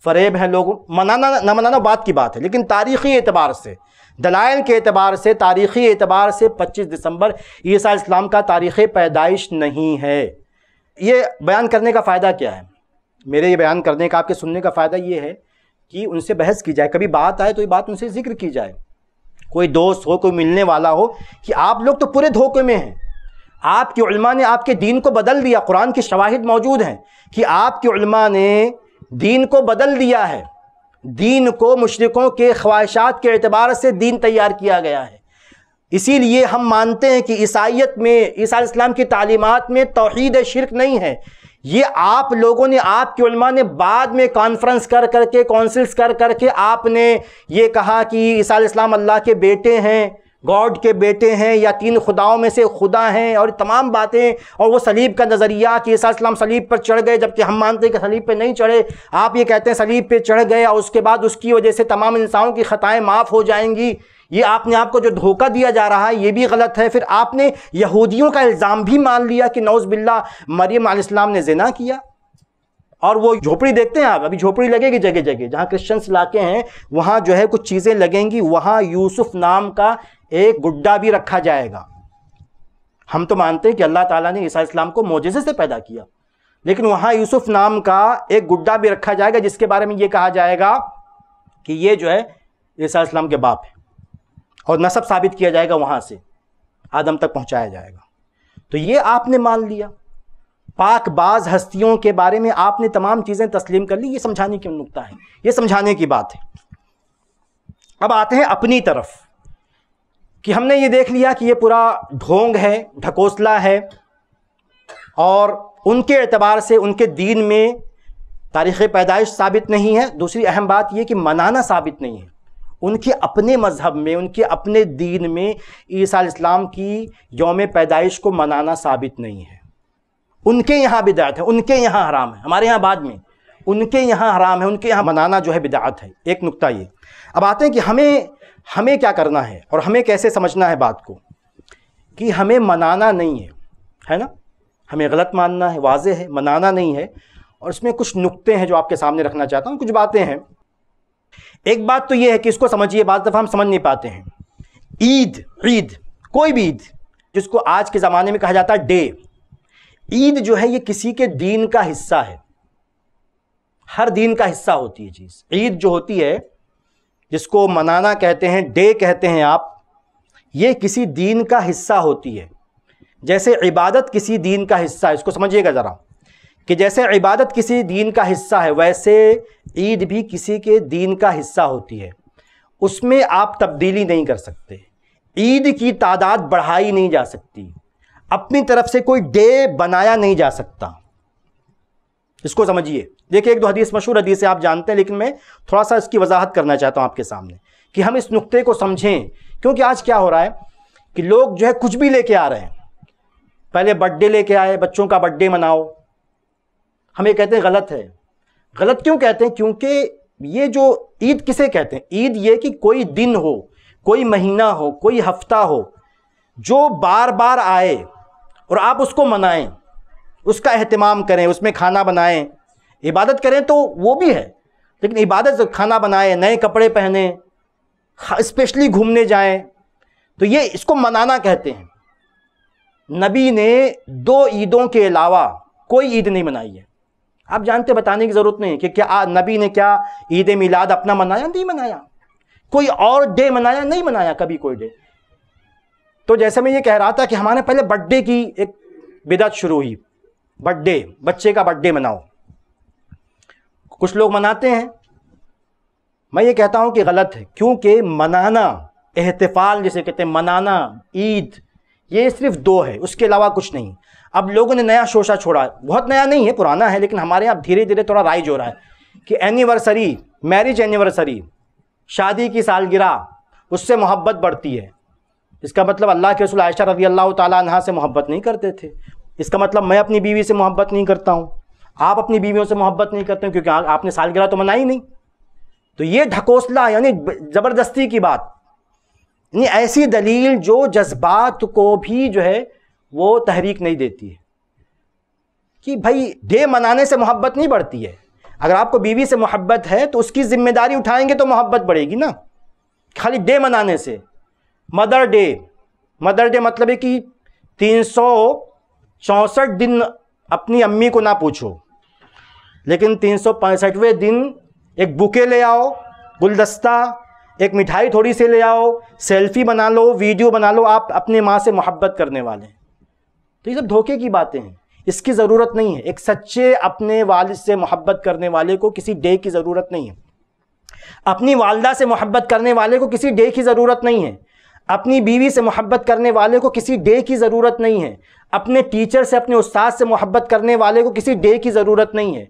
फरेब है लोग मनाना ना मनाना बात की बात है लेकिन तारीख़ी एतबार से दलाइल के अतबार से तारीख़ी एतबार से 25 दिसंबर ईसा इस्लाम का तारीख़ पैदाइश नहीं है ये बयान करने का फ़ायदा क्या है मेरे ये बयान करने का आपके सुनने का फ़ायदा ये है कि उनसे बहस की जाए कभी बात आए तो ये बात उनसे जिक्र की जाए कोई दोस्त हो कोई मिलने वाला हो कि आप लोग तो पूरे धोखे में हैं आपके उलमा ने आपके दीन को बदल दिया कुरान के शवाहिद मौजूद हैं कि आपके उलमा ने दीन को बदल दिया है दीन को मशरकों के ख्वाहिशात के अतबार से दीन तैयार किया गया है इसीलिए हम मानते हैं कि ईसाइत में ईसा इस्लाम की तालीमत में तोहद शिरक नहीं है ये आप लोगों ने आपके उलमा ने बाद में कॉन्फ्रेंस कर करके कौंसिल्स कर करके आपने ये कहा कि ईसा इस्लाम अल्लाह के बेटे हैं गॉड के बेटे हैं या तीन खुदाओं में से खुदा हैं और तमाम बातें और वो सलीब का नज़रिया कि ईसा इस्लाम सलीब पर चढ़ गए जबकि हम मानते हैं कि सलीब पर नहीं चढ़े आप ये कहते हैं सलीब पर चढ़ गए और उसके बाद उसकी वजह से तमाम इंसानों की ख़ताएँ माफ़ हो जाएंगी ये आपने आपको जो धोखा दिया जा रहा है ये भी गलत है फिर आपने यहूदियों का इल्ज़ाम भी मान लिया कि नौज बिल्ला मरियम आलाम ने जना किया और वो झोपड़ी देखते हैं आप अभी झोपड़ी लगेगी जगह जगह जहाँ क्रिश्चियंस इलाके हैं वहाँ जो है कुछ चीज़ें लगेंगी वहाँ यूसुफ नाम का एक गुड्डा भी रखा जाएगा हम तो मानते हैं कि अल्लाह ताला ने ईसा इस्लाम को मोजे से पैदा किया लेकिन वहाँ यूसुफ नाम का एक गुड्डा भी रखा जाएगा जिसके बारे में ये कहा जाएगा कि ये जो है ईसा इस्लाम के बाप है और नसब साबित किया जाएगा वहाँ से आदम तक पहुँचाया जाएगा तो ये आपने मान लिया पाक बाज़ हस्तियों के बारे में आपने तमाम चीज़ें तस्लीम कर ली ये समझाने की नुकता है ये समझाने की बात है अब आते हैं अपनी तरफ कि हमने ये देख लिया कि ये पूरा ढोंग है ढकोसला है और उनके अतबार से उनके दीन में तारीख़ पैदाइश साबित नहीं है दूसरी अहम बात ये कि मनाना साबित नहीं है उनके अपने मज़हब में उनके अपने दीन में ईसा इस्लाम की योम पैदाइश को मनाना साबित नहीं है उनके यहाँ बिदात है उनके यहाँ हराम है हमारे यहाँ बाद में उनके यहाँ हराम है उनके यहाँ मनाना जो है बिदात है एक नुक्ता ये अब आते हैं कि हमें हमें क्या करना है और हमें कैसे समझना है बात को कि हमें मनाना नहीं है है ना हमें गलत मानना है वाज है मनाना नहीं है और इसमें कुछ नुक्ते हैं जो आपके सामने रखना चाहता हूँ कुछ बातें हैं एक बात तो ये है कि इसको समझिए बात दफ़ा हम समझ नहीं पाते हैं ईद ईद कोई भी ईद जिसको आज के ज़माने में कहा जाता है डे ईद जो है ये किसी के दीन का हिस्सा है हर दीन का हिस्सा होती है चीज़ ईद जो होती है जिसको मनाना कहते हैं डे कहते हैं आप ये किसी दीन का हिस्सा होती है जैसे इबादत किसी दीन का हिस्सा है इसको समझिएगा ज़रा कि जैसे इबादत किसी दीन का हिस्सा है वैसे ईद भी किसी के दीन का हिस्सा होती है उसमें आप तब्दीली नहीं कर सकते ईद की तादाद बढ़ाई नहीं जा सकती अपनी तरफ से कोई डे बनाया नहीं जा सकता इसको समझिए देखिए एक दो हदीस मशहूर हदीस है आप जानते हैं लेकिन मैं थोड़ा सा इसकी वजाहत करना चाहता हूँ आपके सामने कि हम इस नुक्ते को समझें क्योंकि आज क्या हो रहा है कि लोग जो है कुछ भी लेके आ रहे हैं पहले बर्थडे लेके आए बच्चों का बर्थडे मनाओ हम ये कहते हैं गलत है गलत क्यों कहते हैं क्योंकि ये जो ईद किसे कहते हैं ईद ये कि कोई दिन हो कोई महीना हो कोई हफ्ता हो जो बार बार आए और आप उसको मनाएं उसका अहतमाम करें उसमें खाना बनाएं इबादत करें तो वो भी है लेकिन इबादत खाना बनाएं नए कपड़े पहने स्पेशली घूमने जाएं तो ये इसको मनाना कहते हैं नबी ने दो ईदों के अलावा कोई ईद नहीं मनाई है आप जानते बताने की ज़रूरत नहीं कि क्या नबी ने क्या ईद मिलाद अपना मनाया नहीं मनाया कोई और डे मनाया नहीं मनाया कभी कोई डे तो जैसे मैं ये कह रहा था कि हमारे पहले बर्थडे की एक बिदत शुरू हुई बर्थडे बच्चे का बर्थडे मनाओ कुछ लोग मनाते हैं मैं ये कहता हूं कि गलत है क्योंकि मनाना एहतफाल जैसे कहते हैं मनाना ईद ये सिर्फ दो है उसके अलावा कुछ नहीं अब लोगों ने नया शोशा छोड़ा बहुत नया नहीं है पुराना है लेकिन हमारे यहाँ धीरे धीरे थोड़ा राइज हो रहा है कि एनिवर्सरी मैरिज एनिवर्सरी शादी की सालगिरह उससे मोहब्बत बढ़ती है इसका मतलब अल्लाह के रसूल आयशा रजी अल्लाह तह से मोहब्बत नहीं करते थे इसका मतलब मैं अपनी बीवी से मोहब्बत नहीं करता हूँ आप अपनी बीवियों से मोहब्बत नहीं करते क्योंकि आपने सालगिरह तो मनाई नहीं तो ये ढकोसला यानी ज़बरदस्ती की बात यानी ऐसी दलील जो जज्बात को भी जो है वो तहरीक नहीं देती है कि भाई डे मनाने से मोहब्बत नहीं बढ़ती है अगर आपको बीवी से मोहब्बत है तो उसकी जिम्मेदारी उठाएंगे तो मोहब्बत बढ़ेगी ना खाली डे मनाने से मदर डे मदर डे मतलब है कि तीन दिन अपनी अम्मी को ना पूछो लेकिन तीन दिन एक बुके ले आओ गुलदस्ता एक मिठाई थोड़ी सी ले आओ सेल्फी बना लो वीडियो बना लो आप अपने माँ से मोहब्बत करने वाले हैं तो ये सब धोखे की बातें हैं इसकी ज़रूरत नहीं है एक सच्चे अपने वाल से मोहब्बत करने वाले को किसी डे की ज़रूरत नहीं है अपनी वालदा से मोहब्बत करने वाले को किसी डे की ज़रूरत नहीं है अपनी बीवी से मोहब्बत करने वाले को किसी डे की ज़रूरत नहीं है अपने टीचर से अपने उस्ताद से मोहब्बत करने वाले को किसी डे की ज़रूरत नहीं है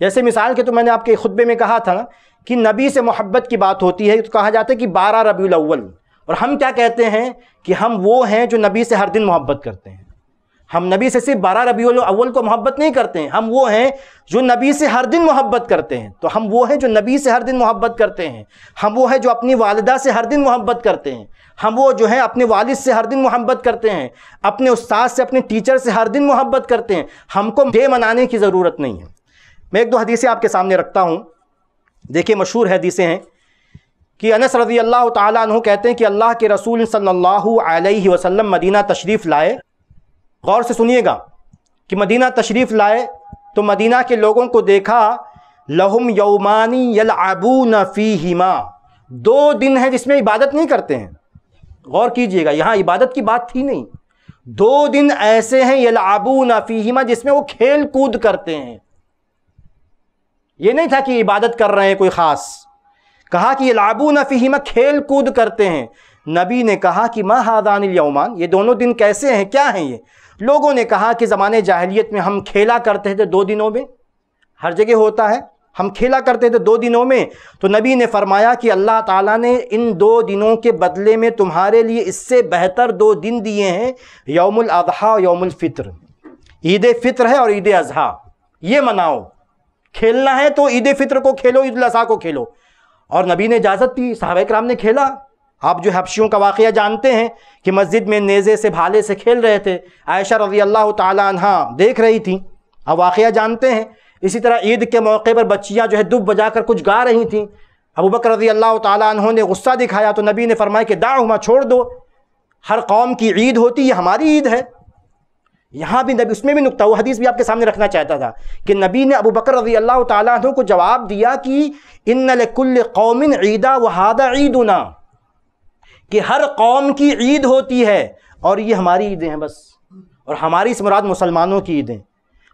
जैसे मिसाल के तो मैंने आपके खुतबे में कहा था ना कि नबी से मोहब्बत की बात होती है तो कहा जाता है कि बारह रबी अव्वल और हम क्या कहते हैं कि हम वो हैं जो नबी से हर दिन मोहब्बत करते हैं हम नबी से सिर्फ बारह रबी अव्वल को मोहब्बत नहीं करते हैं हम वो हैं जो नबी से हर दिन मोहब्बत करते हैं तो हम वो हैं जो नबी से हर दिन मोहब्बत करते हैं हम वो हैं जो अपनी वालदा से हर दिन मोहब्बत करते हैं हम वो जो है अपने वालिद से हर दिन मोहब्बत करते हैं अपने उस्ताद से अपने टीचर से हर दिन मोहब्बत करते हैं हमको डे मनाने की ज़रूरत नहीं है मैं एक दो हदीसें आपके सामने रखता हूँ देखिए मशहूर हदीसें हैं कि अनस रज़ी अल्लाह तहते कहते हैं कि अल्लाह के रसूल सल्ला वसलम मदीना तशरीफ़ लाए गौर से सुनिएगा कि मदीना तशरीफ़ लाए तो मदीना के लोगों को देखा लहुम यौमानी यलआबू नफ़ी हिमा दो दिन है जिसमें इबादत नहीं करते हैं गौर कीजिएगा यहाँ इबादत की बात थी नहीं दो दिन ऐसे हैं यलआबू नफ़ी हिमा जिसमें वो खेल कूद करते हैं ये नहीं था कि इबादत कर रहे हैं कोई ख़ास कहा कि यलाबू नफ़ीमा खेल कूद करते हैं नबी ने कहा कि माँ हादान यौमान ये दोनों दिन कैसे हैं क्या हैं ये लोगों ने कहा कि ज़माने जाहलीत में हम खेला करते थे दो दिनों में हर जगह होता है हम खेला करते थे दो दिनों में तो नबी ने फरमाया कि अल्लाह ताला ने इन दो दिनों के बदले में तुम्हारे लिए इससे बेहतर दो दिन दिए हैं यौमुल अजहा यौमुल फितर ईद फितर है और ईद अजहा ये मनाओ खेलना है तो ईद फितर को खेलो ईद अजी को खेलो और नबी ने इजाज़त दी साहब कराम ने खेला आप जो हफ्शियों का वाक़ जानते हैं कि मस्जिद में नेज़े से भाले से खेल रहे थे आयशा रजी अल्लाह तहा देख रही थी अब वाक़ जानते हैं इसी तरह ईद के मौके पर बच्चियाँ जो है दुब बजा कर कुछ गा रही थी अबू बकर रजी अल्लाह तहों ने गुस्सा दिखाया तो नबी ने फरमाया कि दाहुमा छोड़ दो हर कौम की ईद होती है हमारी ईद है यहाँ भी नबी उसमें भी नुकता वो हदीस भी आपके सामने रखना चाहता था कि नबी ने अबू बकर रजी अल्लाह तहों को जवाब दिया कि इन कुल कौमिन ईदा वहादा ईद ना कि हर कौम की ईद होती है और ये हमारी ईदें हैं बस और हमारी इस मुराद मुसलमानों की ईदें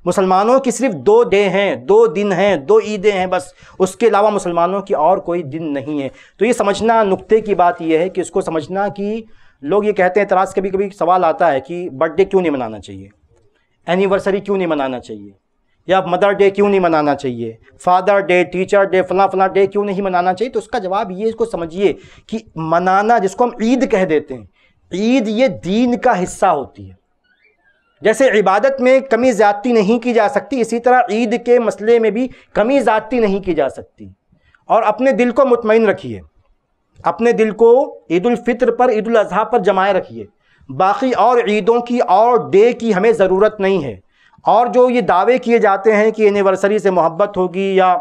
मुसलमानों की सिर्फ दो डे हैं दो दिन हैं दो ईदें हैं बस उसके अलावा मुसलमानों की और कोई दिन नहीं है तो ये समझना नुक्ते की बात यह है कि इसको समझना कि लोग ये कहते हैं तराज कभी कभी सवाल आता है कि बर्थडे क्यों नहीं मनाना चाहिए एनिवर्सरी क्यों नहीं मनाना चाहिए या मदर डे क्यों नहीं मनाना चाहिए फादर डे टीचर डे फला फला डे क्यों नहीं मनाना चाहिए तो उसका जवाब ये इसको समझिए कि मनाना जिसको हम ईद कह देते हैं ईद ये दीन का हिस्सा होती है जैसे इबादत में कमी ज़्यादती नहीं की जा सकती इसी तरह ईद के मसले में भी कमी ज़्यादती नहीं की जा सकती और अपने दिल को मुतमिन रखिए अपने दिल को ईदालफ़ितर पर ईद पर जमाए रखिए बाकी और ईदों की और डे की हमें ज़रूरत नहीं है और जो ये दावे किए जाते हैं कि एनिवर्सरी से मोहब्बत होगी या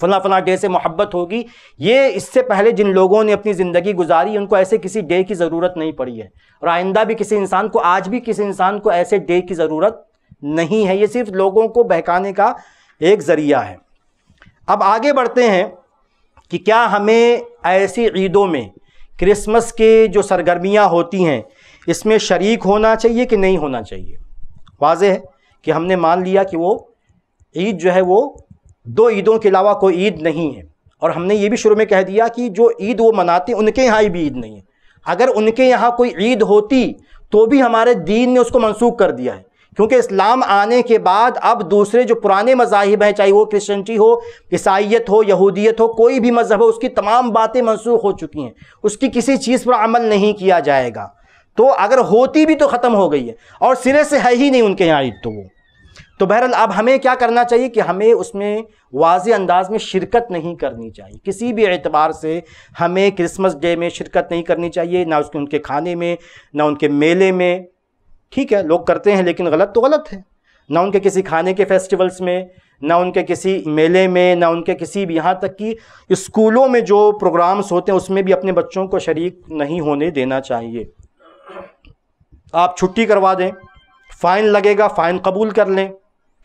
फ़ला फ़ला डे से मोहब्बत होगी ये इससे पहले जिन लोगों ने अपनी ज़िंदगी गुजारी उनको ऐसे किसी डे की ज़रूरत नहीं पड़ी है और आइंदा भी किसी इंसान को आज भी किसी इंसान को ऐसे डे की ज़रूरत नहीं है ये सिर्फ लोगों को बहकाने का एक ज़रिया है अब आगे बढ़ते हैं कि क्या हमें ऐसी ईदों में क्रिसमस के जो सरगर्मियाँ होती हैं इसमें शरीक होना चाहिए कि नहीं होना चाहिए वाज है कि हमने मान लिया कि वो ईद जो है वो दो ईदों के अलावा कोई ईद नहीं है और हमने ये भी शुरू में कह दिया कि जो ईद वो मनाते उनके यहाँ भी ईद नहीं है अगर उनके यहाँ कोई ईद होती तो भी हमारे दीन ने उसको मनसूख कर दिया है क्योंकि इस्लाम आने के बाद अब दूसरे जो पुराने मजाहिब हैं चाहे वो क्रिश्चनटी हो ईसाइत हो यहूदियत हो कोई भी मज़हब हो उसकी तमाम बातें मनसूख हो चुकी हैं उसकी किसी चीज़ पर अमल नहीं किया जाएगा तो अगर होती भी तो ख़त्म हो गई है और सिरे से है ही नहीं उनके यहाँ ईद तो वो तो बहरहाल अब हमें क्या करना चाहिए कि हमें उसमें वाज अंदाज में शिरकत नहीं करनी चाहिए किसी भी एतबार से हमें क्रिसमस डे में शिरकत नहीं करनी चाहिए ना उसके उनके खाने में ना उनके मेले में ठीक है लोग करते हैं लेकिन गलत तो गलत है ना उनके किसी खाने के फेस्टिवल्स में ना उनके किसी मेले में ना उनके किसी भी यहाँ तक कि स्कूलों में जो प्रोग्राम्स होते हैं उसमें भी अपने बच्चों को शरीक नहीं होने देना चाहिए आप छुट्टी करवा दें फ़ाइन लगेगा फ़ाइन कबूल कर लें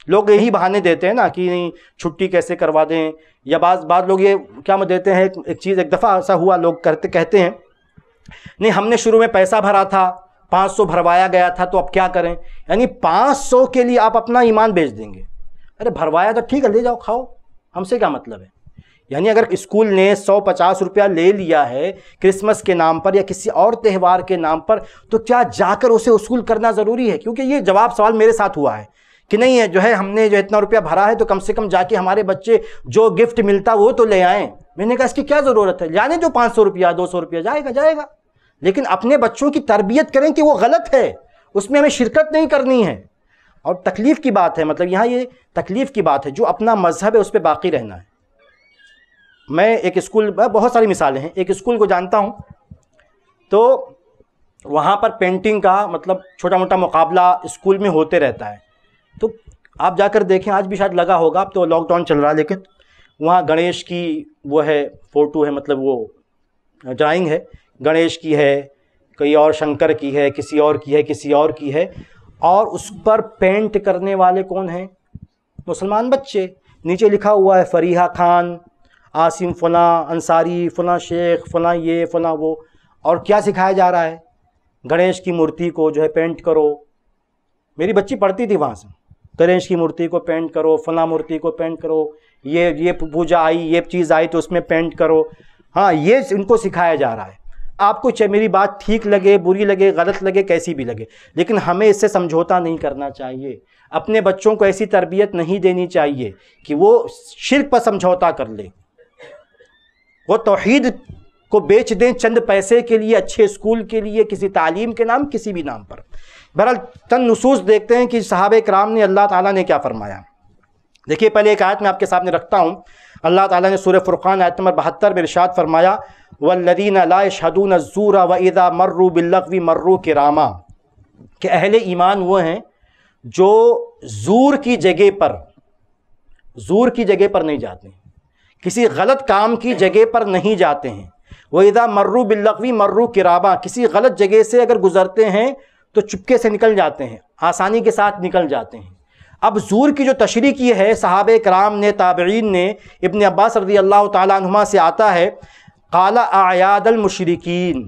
लोग यही बहाने देते हैं ना कि नहीं छुट्टी कैसे करवा दें या बाद बाद लोग ये क्या मत देते हैं एक, एक चीज़ एक दफ़ा ऐसा हुआ लोग करते कहते हैं नहीं हमने शुरू में पैसा भरा था 500 भरवाया गया था तो अब क्या करें यानी 500 के लिए आप अपना ईमान बेच देंगे अरे भरवाया तो ठीक है ले जाओ खाओ हमसे क्या मतलब है यानी अगर स्कूल ने सौ पचास रुपया ले लिया है क्रिसमस के नाम पर या किसी और त्यौहार के नाम पर तो क्या जाकर उसे वसूल करना ज़रूरी है क्योंकि ये जवाब सवाल मेरे साथ हुआ है कि नहीं है जो है हमने जो इतना रुपया भरा है तो कम से कम जाके हमारे बच्चे जो गिफ्ट मिलता वो तो ले आएँ मैंने कहा इसकी क्या ज़रूरत है जाने जो पाँच सौ रुपया दो सौ रुपया जाएगा जाएगा लेकिन अपने बच्चों की तरबियत करें कि वो गलत है उसमें हमें शिरकत नहीं करनी है और तकलीफ़ की बात है मतलब यहाँ ये तकलीफ़ की बात है जो अपना मज़हब है उस पर बाकी रहना है मैं एक स्कूल बहुत सारी मिसालें हैं एक स्कूल को जानता हूँ तो वहाँ पर पेंटिंग का मतलब छोटा मोटा मुकाबला स्कूल में होते रहता है आप जाकर देखें आज भी शायद लगा होगा अब तो लॉकडाउन चल रहा है लेकिन वहाँ गणेश की वो है फ़ोटो है मतलब वो ड्राइंग है गणेश की है कई और शंकर की है किसी और की है किसी और की है और उस पर पेंट करने वाले कौन हैं मुसलमान बच्चे नीचे लिखा हुआ है फरीहा खान आसिम फना अंसारी फना शेख फना ये फना वो और क्या सिखाया जा रहा है गणेश की मूर्ति को जो है पेंट करो मेरी बच्ची पढ़ती थी वहाँ से गणेश की मूर्ति को पेंट करो फला मूर्ति को पेंट करो ये ये पूजा आई ये चीज़ आई तो उसमें पेंट करो हाँ ये उनको सिखाया जा रहा है आपको चाहे मेरी बात ठीक लगे बुरी लगे गलत लगे कैसी भी लगे लेकिन हमें इससे समझौता नहीं करना चाहिए अपने बच्चों को ऐसी तरबियत नहीं देनी चाहिए कि वो शिर्क पर समझौता कर ले वो तोहद को बेच दें चंद पैसे के लिए अच्छे स्कूल के लिए किसी तालीम के नाम किसी भी नाम पर बहरहाल चंद नसूस देखते हैं कि साहब कराम ने अल्लाह ताला ने क्या फरमाया देखिए पहले एक आयत मैं आपके सामने रखता हूँ अल्लाह ताला ने सूर फ़ुरक़ान आयत नंबर बहत्तर में इरशाद फरमाया वल्लदीन लाशदून ज़ूरा व इदा मर्रू बिल्लवी मर्रू किरामा के अहले ईमान वो हैं जो ज़ूर की जगह पर ज़ूर की जगह पर नहीं जाते किसी गलत काम की जगह पर नहीं जाते हैं वहीदा मर्रू बिल्लवी मर्रू किराबा किसी गलत जगह से अगर गुज़रते हैं तो चुपके से निकल जाते हैं आसानी के साथ निकल जाते हैं अब जूर की जो तशरी की है साहब कराम ने ताबरीन ने इबन अब्बास रदी अल्लाह तुमा से आता है काला मशरकिन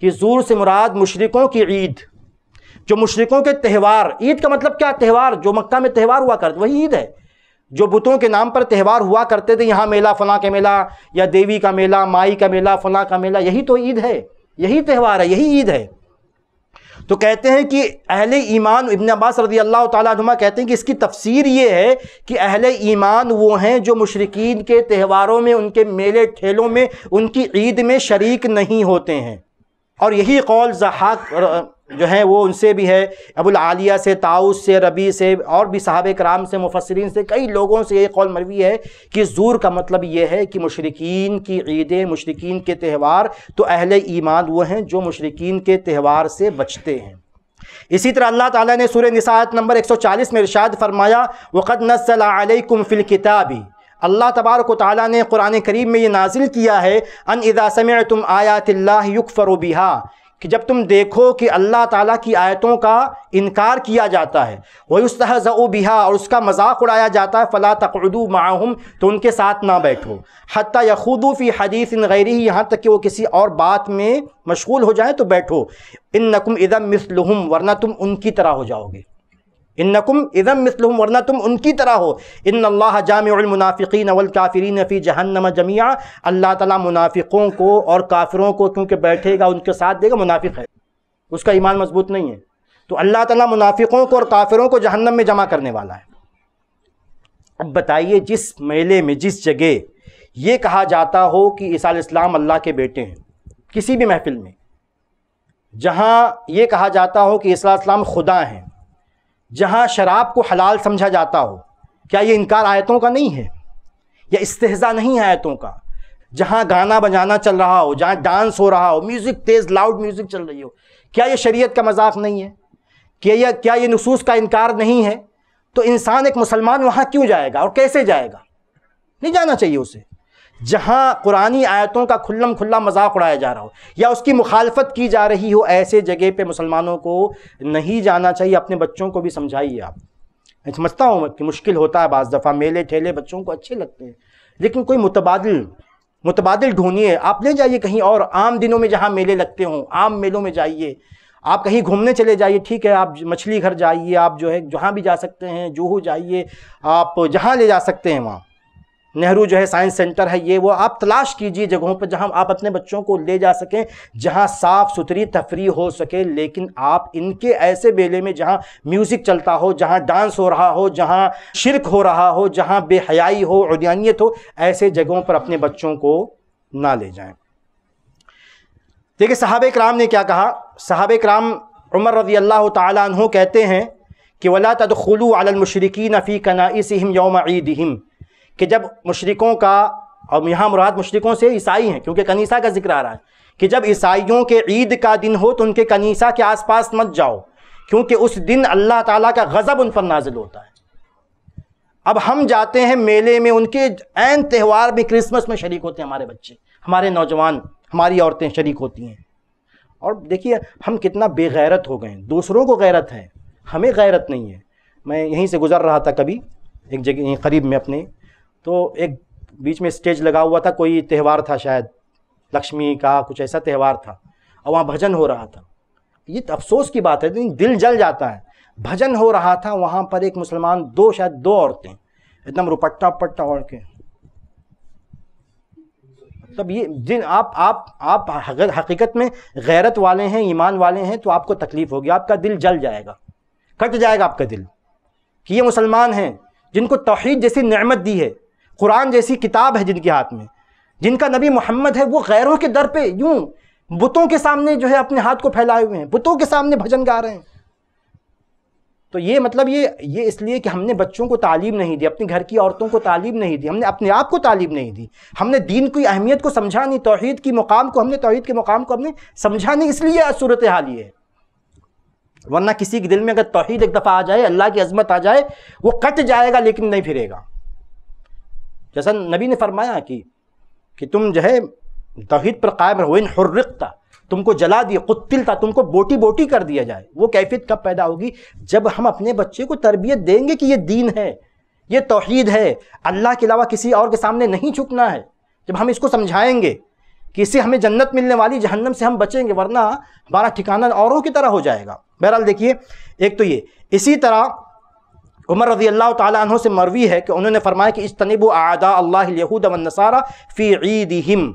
कि जूर से मुराद मशरक़ों की ईद जो मशरक़ों के त्यौहार ईद का मतलब क्या त्यौहार जो मक्का में त्यौहार हुआ करते वही ईद है जो बुतों के नाम पर त्यौहार हुआ करते थे यहाँ मेला फ़लाँ का मेला या देवी का मेला माई का मेला फ़लाँ का मेला यही तो ईद है यही त्यौहार है यही ईद है तो कहते हैं कि अहल ईमान इबन अब्बास रदी अल्लाह तुमा कहते हैं कि इसकी तफसीर ये है कि अहल ईमान वो हैं जो मशरकिन के त्यौहारों में उनके मेले ठेलों में उनकी ईद में शरीक नहीं होते हैं और यही कौल जहाक जो है वो उनसे भी है अबुल आलिया से ताउस से रबी से और भी साहब कराम से मुफसरीन से कई लोगों से ये कौल मरवी है कि जूर का मतलब ये है कि मशरकिन की ईदें मशरकिन के त्यौहार तो अहल ईमान वो हैं जो मशरकिन के त्यौहार से बचते हैं इसी तरह अल्लाह ताला ने सूर्य निसात नंबर 140 में इरशाद फरमाया वक़द नसल अलैकुम फ़िल किताबी अल्लाह तबारक ताली ने कुरान करीब में ये नाजिल किया है अन इदासम तुम आयात युकफ़र बिहा कि जब तुम देखो कि अल्लाह ताला की आयतों का इनकार किया जाता है वही उस बिहा और उसका मजाक उड़ाया जाता है फ़ला तकदू माहूम तो उनके साथ ना बैठो हती यखुदू ही हदीस इन गैरी यहाँ तक कि वो किसी और बात में मशगूल हो जाए तो बैठो इन नकुम इदम मिसलहम वरना तुम उनकी तरह हो जाओगे इन्नकुम इज़म मिसलुम वरना तुम उनकी तरह हो इन अल्लाह जामफ़िन अवल फ़ी जहन्नम जमिया अल्लाह ताला मुनाफिकों को और काफिरों को क्योंकि बैठेगा उनके साथ देगा मुनाफिक है उसका ईमान मजबूत नहीं है तो अल्लाह ताला मुनाफिकों को और काफिरों को जहन्नम में जमा करने वाला है अब बताइए जिस मेले में जिस जगह ये कहा जाता हो कि ईसा इस्लाम अल्लाह के बेटे हैं किसी भी महफिल में जहाँ ये कहा जाता हो कि ईसा खुदा हैं जहाँ शराब को हलाल समझा जाता हो क्या ये इनकार आयतों का नहीं है या इस्तेजा नहीं है आयतों का जहाँ गाना बजाना चल रहा हो जहाँ डांस हो रहा हो म्यूज़िक तेज़ लाउड म्यूज़िक चल रही हो क्या ये शरीयत का मजाक नहीं है क्या यह क्या ये नसूस का इनकार नहीं है तो इंसान एक मुसलमान वहाँ क्यों जाएगा और कैसे जाएगा नहीं जाना चाहिए उसे जहाँ कुरानी आयतों का खुल्लम खुल्ला मजाक उड़ाया जा रहा हो या उसकी मुखालफत की जा रही हो ऐसे जगह पे मुसलमानों को नहीं जाना चाहिए अपने बच्चों को भी समझाइए आप मैं समझता हूँ कि मुश्किल होता है बज़ दफ़ा मेले ठेले बच्चों को अच्छे लगते हैं लेकिन कोई मुतबादल मुतबादल ढूंढिए आप ले जाइए कहीं और आम दिनों में जहाँ मेले लगते हों आम मेलों में जाइए आप कहीं घूमने चले जाइए ठीक है आप मछली घर जाइए आप जो है जहाँ भी जा सकते हैं जूहू जाइए आप जहाँ ले जा सकते हैं वहाँ नेहरू जो है साइंस सेंटर है ये वो आप तलाश कीजिए जगहों पर जहां आप अपने बच्चों को ले जा सकें जहां साफ़ सुथरी तफरी हो सके लेकिन आप इनके ऐसे बेले में जहां म्यूज़िक चलता हो जहां डांस हो रहा हो जहां शिरक हो रहा हो जहां बेहयाई हो उदानियत हो ऐसे जगहों पर अपने बच्चों को ना ले जाए देखिए साहब कराम ने क्या कहा साहब कराम उमर रजी अल्लाह तहों कहते हैं कि वला तदखलू अलमशरकिन फ़ी इसम योम ईदम कि जब मशरक़ों का और यहाँ मुराद मशरक़ों से ईसाई हैं क्योंकि कनीसा का जिक्र आ रहा है कि जब ईसाइयों के ईद का दिन हो तो उनके कनीसा के आसपास मत जाओ क्योंकि उस दिन अल्लाह ताला का गज़ब उन पर नाजिल होता है अब हम जाते हैं मेले में उनके एन त्यौहार में क्रिसमस में शरीक होते हैं हमारे बच्चे हमारे नौजवान हमारी औरतें शरीक होती हैं और देखिए हम कितना बेगैरत हो गए दूसरों को गैरत है हमें गैरत नहीं है मैं यहीं से गुज़र रहा था कभी एक जगह करीब में अपने तो एक बीच में स्टेज लगा हुआ था कोई त्यौहार था शायद लक्ष्मी का कुछ ऐसा त्यौहार था और वहाँ भजन हो रहा था ये तो अफसोस की बात है दिल जल जाता है भजन हो रहा था वहाँ पर एक मुसलमान दो शायद दो औरतें एकदम रुपट्टा उपट्टा ओढ़ के तब मतलब ये जिन आप आप आप हकीकत में गैरत वाले हैं ईमान वाले हैं तो आपको तकलीफ होगी आपका दिल जल जाएगा कट जाएगा आपका दिल कि ये मुसलमान हैं जिनको तोहहीद जैसी नमत दी है कुरान जैसी किताब है जिनके हाथ में जिनका नबी मोहम्मद है वो गैरों के दर पे यूँ बुतों के सामने जो है अपने हाथ को फैलाए हुए हैं बुतों के सामने भजन गा रहे हैं तो ये मतलब ये ये इसलिए कि हमने बच्चों को तालीम नहीं दी अपने घर की औरतों को तालीम नहीं दी हमने अपने आप को तालीम नहीं दी हमने दीन की अहमियत को समझा नहीं तोहहीद की मुकाम को हमने तोहहीद के मुकाम को हमने समझा नहीं इसलिए सूरत हाल ये है वरना किसी के दिल में अगर तोहहीद एक दफ़ा आ जाए अल्लाह की अजमत आ जाए वो कट जाएगा लेकिन नहीं फिरेगा जैसा नबी ने फरमाया कि कि तुम जो है तोहद पर कायम रहो इन हुर्रता तुमको जला दिया कुत्तिलता तुमको बोटी बोटी कर दिया जाए वो कैफियत कब पैदा होगी जब हम अपने बच्चे को तरबियत देंगे कि ये दीन है ये तोहद है अल्लाह के अलावा किसी और के सामने नहीं छुकना है जब हम इसको समझाएंगे कि इससे हमें जन्नत मिलने वाली जहन्नम से हम बचेंगे वरना हमारा ठिकाना औरों की तरह हो जाएगा बहरहाल देखिए एक तो ये इसी तरह उमर रजी अल्लाह तह से मरवी है कि उन्होंने फरमाया कि इस तनब आदा अल्लाहूद नसारा फ़ी ईद हिम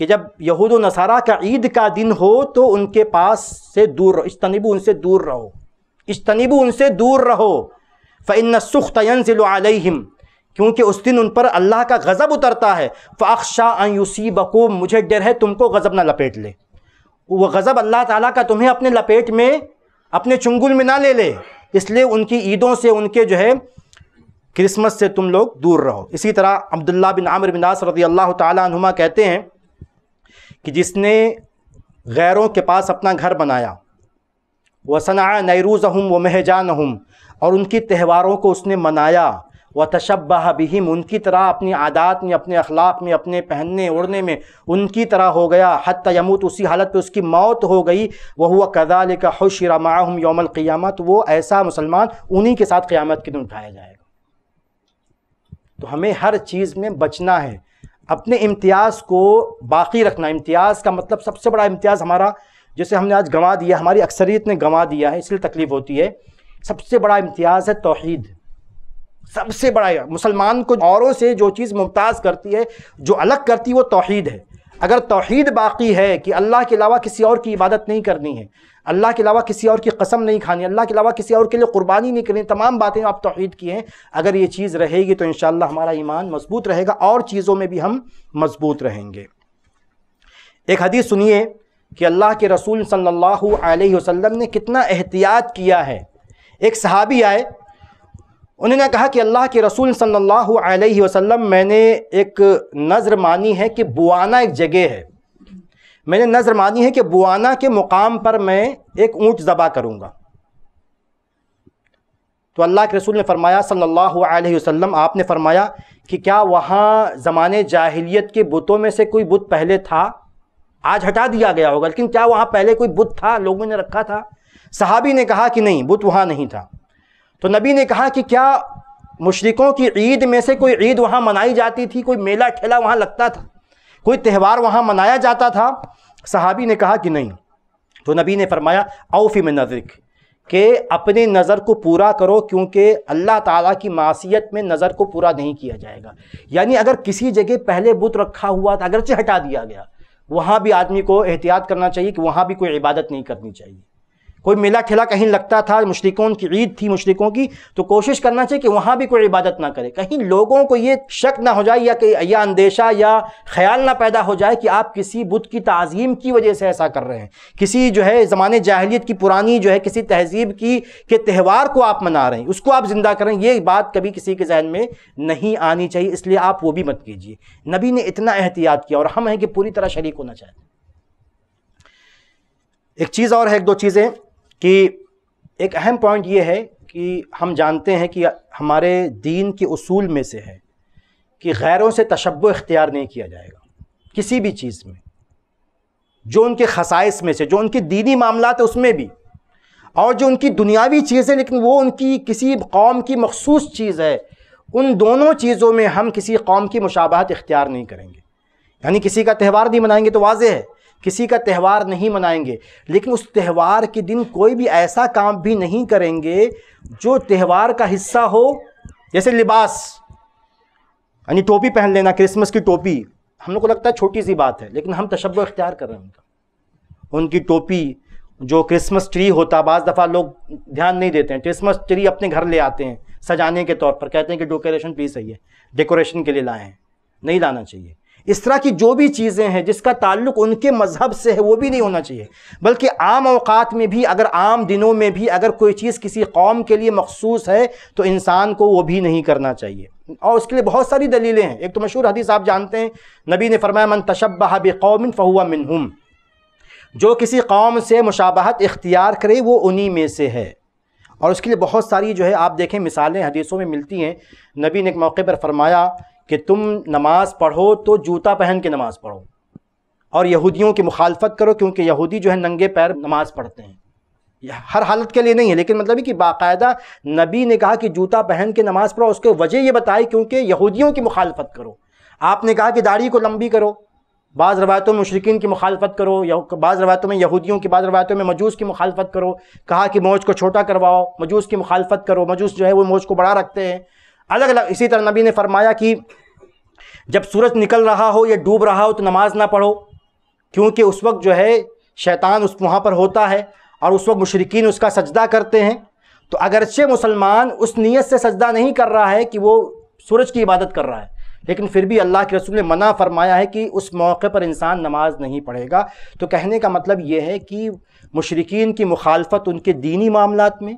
कि जब यहूद नसारा का ईद का दिन हो तो उनके पास से दूर रहो इस उनसे दूर रहो इस उनसे दूर रहो फ़िन सुख्तयनज़िलम क्योंकि उस दिन उन पर अल्लाह का गज़ब उतरता है फ़ाक्षा अयूसी बको मुझे डर है तुमको गज़ब ना लपेट ले वह गज़ब अल्लाह ताला का तुम्हें अपने लपेट में अपने चुंगुल में ना ले ले इसलिए उनकी ईदों से उनके जो है क्रिसमस से तुम लोग दूर रहो इसी तरह अब्दुल्ला बिन आमिर बिन नास अल्लाह तुमा कहते हैं कि जिसने गैरों के पास अपना घर बनाया वसना नरूज़ हम व महजान हम और उनकी त्यौहारों को उसने मनाया व तशब्बा बिहिम उनकी तरह अपनी आदात में अपने अखलाक में अपने पहनने ओढ़ने में उनकी तरह हो गया हत तयमूत उसी हालत पर उसकी मौत हो गई वह हुआ कदाल का हशरा माहम योमल क़ियामत वो ऐसा मुसलमान उन्हीं के साथ क़्यामत के दिन उठाया जाएगा तो हमें हर चीज़ में बचना है अपने इम्तियाज़ को बाकी रखना इम्तियाज़ का मतलब सबसे बड़ा इम्तियाज़ हमारा जैसे हमने आज गंवा दिया हमारी अक्सरियत ने गंवा दिया है इसलिए तकलीफ़ होती है सबसे बड़ा इम्तियाज़ है तोहद सबसे बड़ा मुसलमान को औरों से जो चीज़ मुमताज़ करती है जो अलग करती है वो तोहद है अगर तोहद बाकी है कि अल्लाह के अलावा किसी और की इबादत नहीं करनी है अल्लाह के अलावा किसी और की कसम नहीं खानी अल्लाह के अलावा किसी और के लिए कुर्बानी नहीं करनी तमाम बातें आप तोहद की हैं अगर ये चीज़ रहेगी तो इन हमारा ईमान मजबूत रहेगा और चीज़ों में भी हम मजबूत रहेंगे एक हदीस सुनिए कि अल्लाह के रसूल सल्ला वसलम ने कितना एहतियात किया है एक सहाबी आए उन्होंने कहा कि अल्लाह के रसूल सल्लल्लाहु अलैहि वसल्लम मैंने एक नज़र मानी है कि बुआना एक जगह है मैंने नज़र मानी है कि बुआना के मुकाम पर मैं एक ऊँट ज़बा करूँगा तो अल्लाह के रसूल ने फरमाया सल्लल्लाहु अलैहि वसल्लम आपने फरमाया कि क्या वहाँ ज़माने जाहिलियत के बुतों में से कोई बुत पहले था आज हटा दिया गया होगा लेकिन क्या वहाँ पहले कोई बुत था लोगों ने रखा था सहाबी ने कहा कि नहीं बुत वहाँ नहीं था तो नबी ने कहा कि क्या मुशरकों की ईद में से कोई ईद वहाँ मनाई जाती थी कोई मेला ठेला वहाँ लगता था कोई त्यौहार वहाँ मनाया जाता था सहाबी ने कहा कि नहीं तो नबी ने फरमाया औफ़ी में नजरिक के अपने नज़र को पूरा करो क्योंकि अल्लाह ताला की मासीत में नज़र को पूरा नहीं किया जाएगा यानी अगर किसी जगह पहले बुत रखा हुआ था अगरचे हटा दिया गया वहाँ भी आदमी को एहतियात करना चाहिए कि वहाँ भी कोई इबादत नहीं करनी चाहिए कोई मेला खेला कहीं लगता था मशरकों की ईद थी मुशरकों की तो कोशिश करना चाहिए कि वहाँ भी कोई इबादत ना करे कहीं लोगों को ये शक ना हो जाए या कि या अंदेशा या ख्याल ना पैदा हो जाए कि आप किसी बुद्ध की तज़ीम की वजह से ऐसा कर रहे हैं किसी जो है ज़माने जाहलीत की पुरानी जो है किसी तहजीब की के त्यौहार को आप मना रहे हैं उसको आप ज़िंदा करें ये बात कभी किसी के जहन में नहीं आनी चाहिए इसलिए आप वो भी मत कीजिए नबी ने इतना एहतियात किया और हम हैं कि पूरी तरह शरीक होना चाहते हैं एक चीज़ और है एक दो चीज़ें कि एक अहम पॉइंट ये है कि हम जानते हैं कि हमारे दीन के असूल में से है कि गैरों से तशब इख्तियार नहीं किया जाएगा किसी भी चीज़ में जो उनके खसाइस में से जो उनके दीनी मामला है उसमें भी और जो उनकी दुनियावी चीज़ें लेकिन वो उनकी किसी कौम की मखसूस चीज़ है उन दोनों चीज़ों में हम किसी कौम की मुशाबहत इख्तियार नहीं करेंगे यानी किसी का त्यौहार नहीं मनाएंगे तो वाजह है किसी का त्यौहार नहीं मनाएंगे लेकिन उस त्यौहार के दिन कोई भी ऐसा काम भी नहीं करेंगे जो त्यौहार का हिस्सा हो जैसे लिबास यानी टोपी पहन लेना क्रिसमस की टोपी हम लोग को लगता है छोटी सी बात है लेकिन हम तशब इख्तियार कर रहे हैं उनका उनकी टोपी जो क्रिसमस ट्री होता है बज़ दफ़ा लोग ध्यान नहीं देते हैं क्रिसमस ट्री अपने घर ले आते हैं सजाने के तौर पर कहते हैं कि डेकोरेशन पीस है डेकोरेशन के लिए लाए हैं नहीं लाना चाहिए इस तरह की जो भी चीज़ें हैं जिसका ताल्लुक उनके मज़हब से है वो भी नहीं होना चाहिए बल्कि आम अवकात में भी अगर आम दिनों में भी अगर कोई चीज़ किसी कौम के लिए मखसूस है तो इंसान को वो भी नहीं करना चाहिए और उसके लिए बहुत सारी दलीलें हैं एक तो मशहूर हदीस आप जानते हैं नबी ने फरमाया मन हब कौमिन फ़हुआ मिनहुम जो किसी कौम से मुशाबहत इख्तियार करे वो उन्हीं में से है और उसके लिए बहुत सारी जो है आप देखें मिसालें हदीसों में मिलती हैं नबी ने एक मौके पर फरमाया कि तुम नमाज़ पढ़ो तो जूता पहन के नमाज़ पढ़ो और यहूदियों की मुखालफत करो क्योंकि यहूदी जो है नंगे पैर नमाज़ पढ़ते हैं हर हालत के लिए नहीं है लेकिन मतलब है कि बाकायदा नबी ने कहा कि जूता पहन के नमाज़ पढ़ो उसके वजह ये बताई क्योंकि यहूदियों की मुखालफत करो आपने कहा कि दाढ़ी को लंबी करो बाज़ रवायतों में मशरकिन की मुखालफत करो बाज़ रवायतों में यहूदियों की बाज़ रवायतों में मजूस की मुखालफत करो कहा कि मौज को छोटा करवाओ मजूस की मुखालफत करो मजूस जो है वो मौज को बड़ा रखते हैं अलग अलग इसी तरह नबी ने फरमाया कि जब सूरज निकल रहा हो या डूब रहा हो तो नमाज़ ना पढ़ो क्योंकि उस वक्त जो है शैतान उस वहाँ पर होता है और उस वक्त मशरकिन उसका सजदा करते हैं तो अगरचे मुसलमान उस नीयत से सजदा नहीं कर रहा है कि वो सूरज की इबादत कर रहा है लेकिन फिर भी अल्लाह के रसूल ने मना फरमाया है कि उस मौके पर इंसान नमाज नहीं पढ़ेगा तो कहने का मतलब ये है कि मशरकिन की मुखालफत उनके दीनी मामला में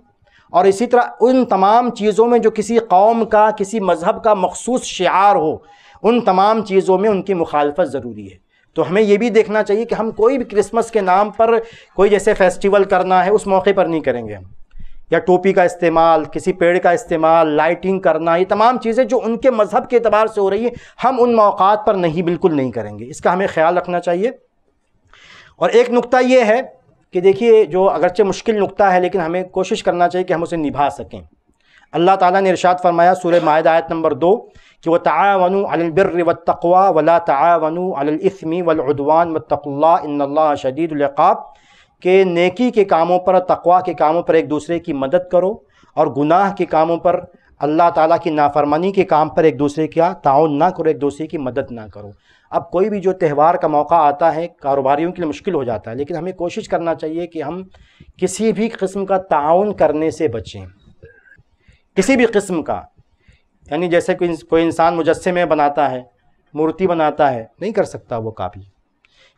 और इसी तरह उन तमाम चीज़ों में जो किसी कौम का किसी मज़हब का मखसूस शार हो उन तमाम चीज़ों में उनकी मुखालफत ज़रूरी है तो हमें ये भी देखना चाहिए कि हम कोई भी क्रिसमस के नाम पर कोई जैसे फेस्टिवल करना है उस मौके पर नहीं करेंगे हम या टोपी का इस्तेमाल किसी पेड़ का इस्तेमाल लाइटिंग करना ये तमाम चीज़ें जो उनके मज़हब के अतबार से हो रही हैं हम उन मौक़ात पर नहीं बिल्कुल नहीं करेंगे इसका हमें ख्याल रखना चाहिए और एक नुक्ता ये है कि देखिए जो अगरचे मुश्किल नुकता है लेकिन हमें कोशिश करना चाहिए कि हम उसे निभा सकें अल्लाह ताला ने इरशाद फरमाया सूर्य माहिद आयत नंबर दो कि वह तावन अलबिर व तकवा वला तावन अलस्मी वलउदवान व तकल्ला इन्ला के नेकी के कामों पर तकवा के कामों पर एक दूसरे की मदद करो और गुनाह के कामों पर अल्लाह ताला की नाफरमानी के काम पर एक दूसरे का ताउन ना करो एक दूसरे की मदद ना करो अब कोई भी जो त्यौहार का मौका आता है कारोबारियों के लिए मुश्किल हो जाता है लेकिन हमें कोशिश करना चाहिए कि हम किसी भी किस्म का ताउन करने से बचें किसी भी किस्म का यानी जैसे कोई कोई इंसान मुजस्मे बनाता है मूर्ति बनाता है नहीं कर सकता वो काफ़ी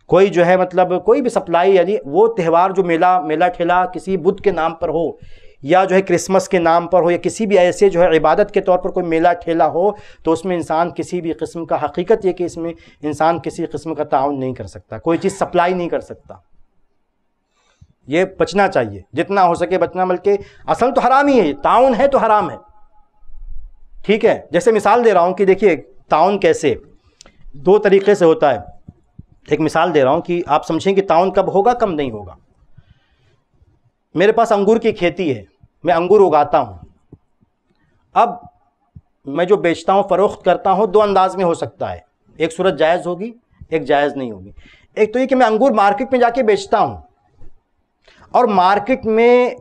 कोई जो है मतलब कोई भी सप्लाई यानी वो त्यौहार जो मेला मेला ठेला किसी बुद्ध के नाम पर हो या जो है क्रिसमस के नाम पर हो या किसी भी ऐसे जो है इबादत के तौर पर कोई मेला ठेला हो तो उसमें इंसान किसी भी किस्म का हकीकत यह कि इसमें इंसान किसी किस्म का ताउन नहीं कर सकता कोई चीज़ सप्लाई नहीं कर सकता ये बचना चाहिए जितना हो सके बचना बल्कि असल तो हराम ही है ताउन है तो हराम है ठीक है जैसे मिसाल दे रहा हूँ कि देखिए ताउन कैसे दो तरीके से होता है एक मिसाल दे रहा हूँ कि आप समझें कि ताउन कब होगा कब नहीं होगा मेरे पास अंगूर की खेती है मैं अंगूर उगाता हूँ अब मैं जो बेचता हूँ फ़रोख्त करता हूँ दो अंदाज में हो सकता है एक सूरत जायज़ होगी एक जायज़ नहीं होगी एक तो ये कि मैं अंगूर मार्केट में जाके बेचता हूँ और मार्केट में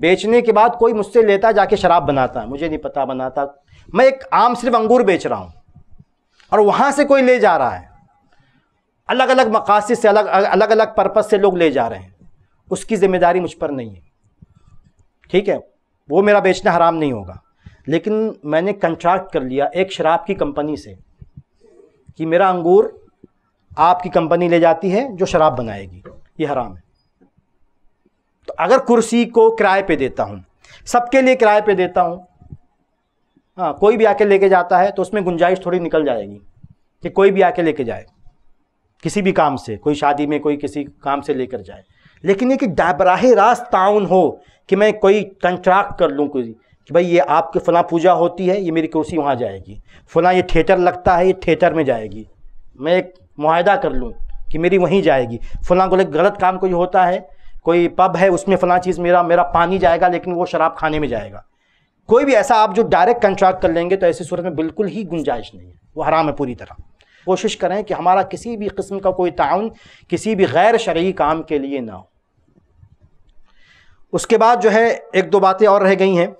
बेचने के बाद कोई मुझसे लेता जाके शराब बनाता है मुझे नहीं पता बनाता मैं एक आम सिर्फ अंगूर बेच रहा हूँ और वहाँ से कोई ले जा रहा है अलग अलग मकासद से अलग अलग अलग पर्पज़ से लोग ले जा रहे हैं उसकी ज़िम्मेदारी मुझ पर नहीं है ठीक है वो मेरा बेचना हराम नहीं होगा लेकिन मैंने कंट्रैक्ट कर लिया एक शराब की कंपनी से कि मेरा अंगूर आपकी कंपनी ले जाती है जो शराब बनाएगी ये हराम है तो अगर कुर्सी को किराए पे देता हूँ सबके लिए किराए पे देता हूँ हाँ कोई भी आके लेके जाता है तो उसमें गुंजाइश थोड़ी निकल जाएगी कि कोई भी आके लेके जाए किसी भी काम से कोई शादी में कोई किसी काम से लेकर जाए लेकिन ये कि बराह रास्त ताउन हो कि मैं कोई कंट्रैक्ट कर लूँ कोई कि भाई ये आपके फ़लाँ पूजा होती है ये मेरी कुर्सी वहाँ जाएगी फ़लाँ ये थिएटर लगता है ये थिएटर में जाएगी मैं एक माहदा कर लूँ कि मेरी वहीं जाएगी फ़लाँ को लेकर गलत काम कोई होता है कोई पब है उसमें फ़लाँ चीज़ मेरा मेरा पानी जाएगा लेकिन वो शराब खाने में जाएगा कोई भी ऐसा आप जो डायरेक्ट कंट्रैक्ट कर लेंगे तो ऐसी सूरत में बिल्कुल ही गुंजाइश नहीं है वो हराम है पूरी तरह कोशिश करें कि हमारा किसी भी किस्म का कोई ताउन किसी भी गैर शर्यी काम के लिए ना हो उसके बाद जो है एक दो बातें और रह गई हैं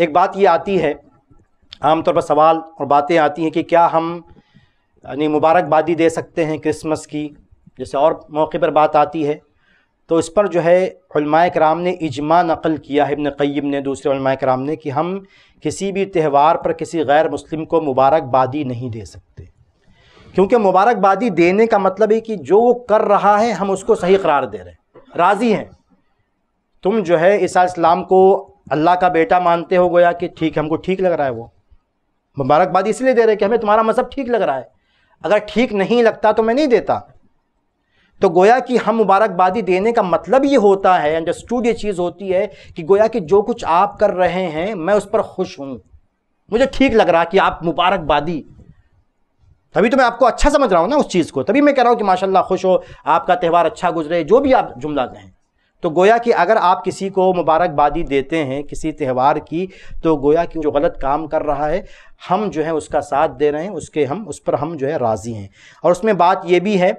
एक बात ये आती है आमतौर पर सवाल और बातें आती हैं कि क्या हम यानी मुबारकबादी दे सकते हैं क्रिसमस की जैसे और मौके पर बात आती है तो इस पर जो है कराम ने इजमा नकल किया है इबन क़य्यम ने दूसरे कराम ने कि हम किसी भी त्यौहार पर किसी गैर मुस्लिम को मुबारकबादी नहीं दे सकते क्योंकि मुबारकबादी देने का मतलब है कि जो वो कर रहा है हम उसको सही करार दे रहे हैं राज़ी हैं तुम जो है ईसा इस्लाम को अल्लाह का बेटा मानते हो गोया कि ठीक है हमको ठीक लग रहा है वो मुबारकबाद इसलिए दे रहे कि हमें तुम्हारा मज़हब ठीक लग रहा है अगर ठीक नहीं लगता तो मैं नहीं देता तो गोया कि हम मुबारकबादी देने का मतलब ये होता है अंडरस्टूड ये चीज़ होती है कि गोया कि जो कुछ आप कर रहे हैं मैं उस पर खुश हूँ मुझे ठीक लग रहा है कि आप मुबारकबादी तभी तो मैं आपको अच्छा समझ रहा हूँ ना उस चीज़ को तभी मैं कह रहा हूँ कि माशाल्लाह खुश हो आपका त्यौहार अच्छा गुजरे जो भी आप जुमला कहें तो गोया कि अगर आप किसी को मुबारकबादी देते हैं किसी त्यौहार की तो गोया कि जो गलत काम कर रहा है हम जो है उसका साथ दे रहे हैं उसके हम उस पर हम जो है राज़ी हैं और उसमें बात यह भी है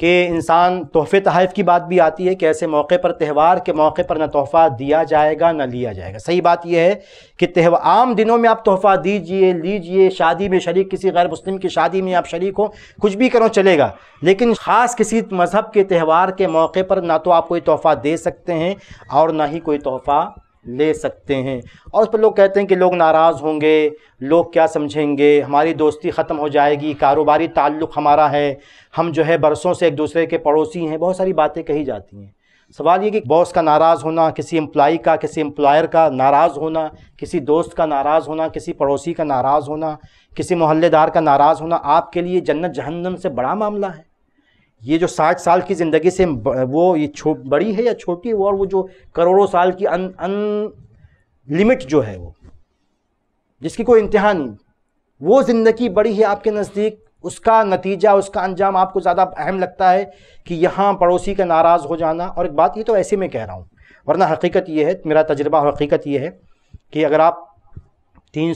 कि इंसान तोहफ़े तहफ़ की बात भी आती है कि ऐसे मौके पर त्यौहार के मौके पर ना तोहफ़ा दिया जाएगा ना लिया जाएगा सही बात यह है कि त्यौहार आम दिनों में आप तोहफ़ा दीजिए लीजिए शादी में शरीक किसी गैर मुस्लिम की शादी में आप शरीक हो कुछ भी करो चलेगा लेकिन ख़ास किसी मज़हब के त्यौहार के मौके पर ना तो आप कोई तोहफ़ा दे सकते हैं और ना ही कोई तोहफ़ा ले सकते हैं और उस पर लोग कहते हैं कि लोग नाराज़ होंगे लोग क्या समझेंगे हमारी दोस्ती ख़त्म हो जाएगी कारोबारी ताल्लुक़ हमारा है हम जो है बरसों से एक दूसरे के पड़ोसी हैं बहुत सारी बातें कही जाती हैं सवाल ये कि बॉस का नाराज़ होना किसी एम्प्लाई का किसी एम्प्लॉयर का नाराज़ होना किसी दोस्त का नाराज़ होना किसी पड़ोसी का नाराज़ होना किसी मोहल्लेदार का नाराज़ होना आपके लिए जन्नत जहन्नम से बड़ा मामला है ये जो साठ साल की ज़िंदगी से वो ये छो बड़ी है या छोटी है और वो जो करोड़ों साल की अन लिमिट जो है वो जिसकी कोई इंतहा नहीं वो ज़िंदगी बड़ी है आपके नज़दीक उसका नतीजा उसका अंजाम आपको ज़्यादा अहम लगता है कि यहाँ पड़ोसी का नाराज़ हो जाना और एक बात ये तो ऐसे में कह रहा हूँ वरना हकीकत ये है मेरा तजर्बा और हकीकत ये है कि अगर आप तीन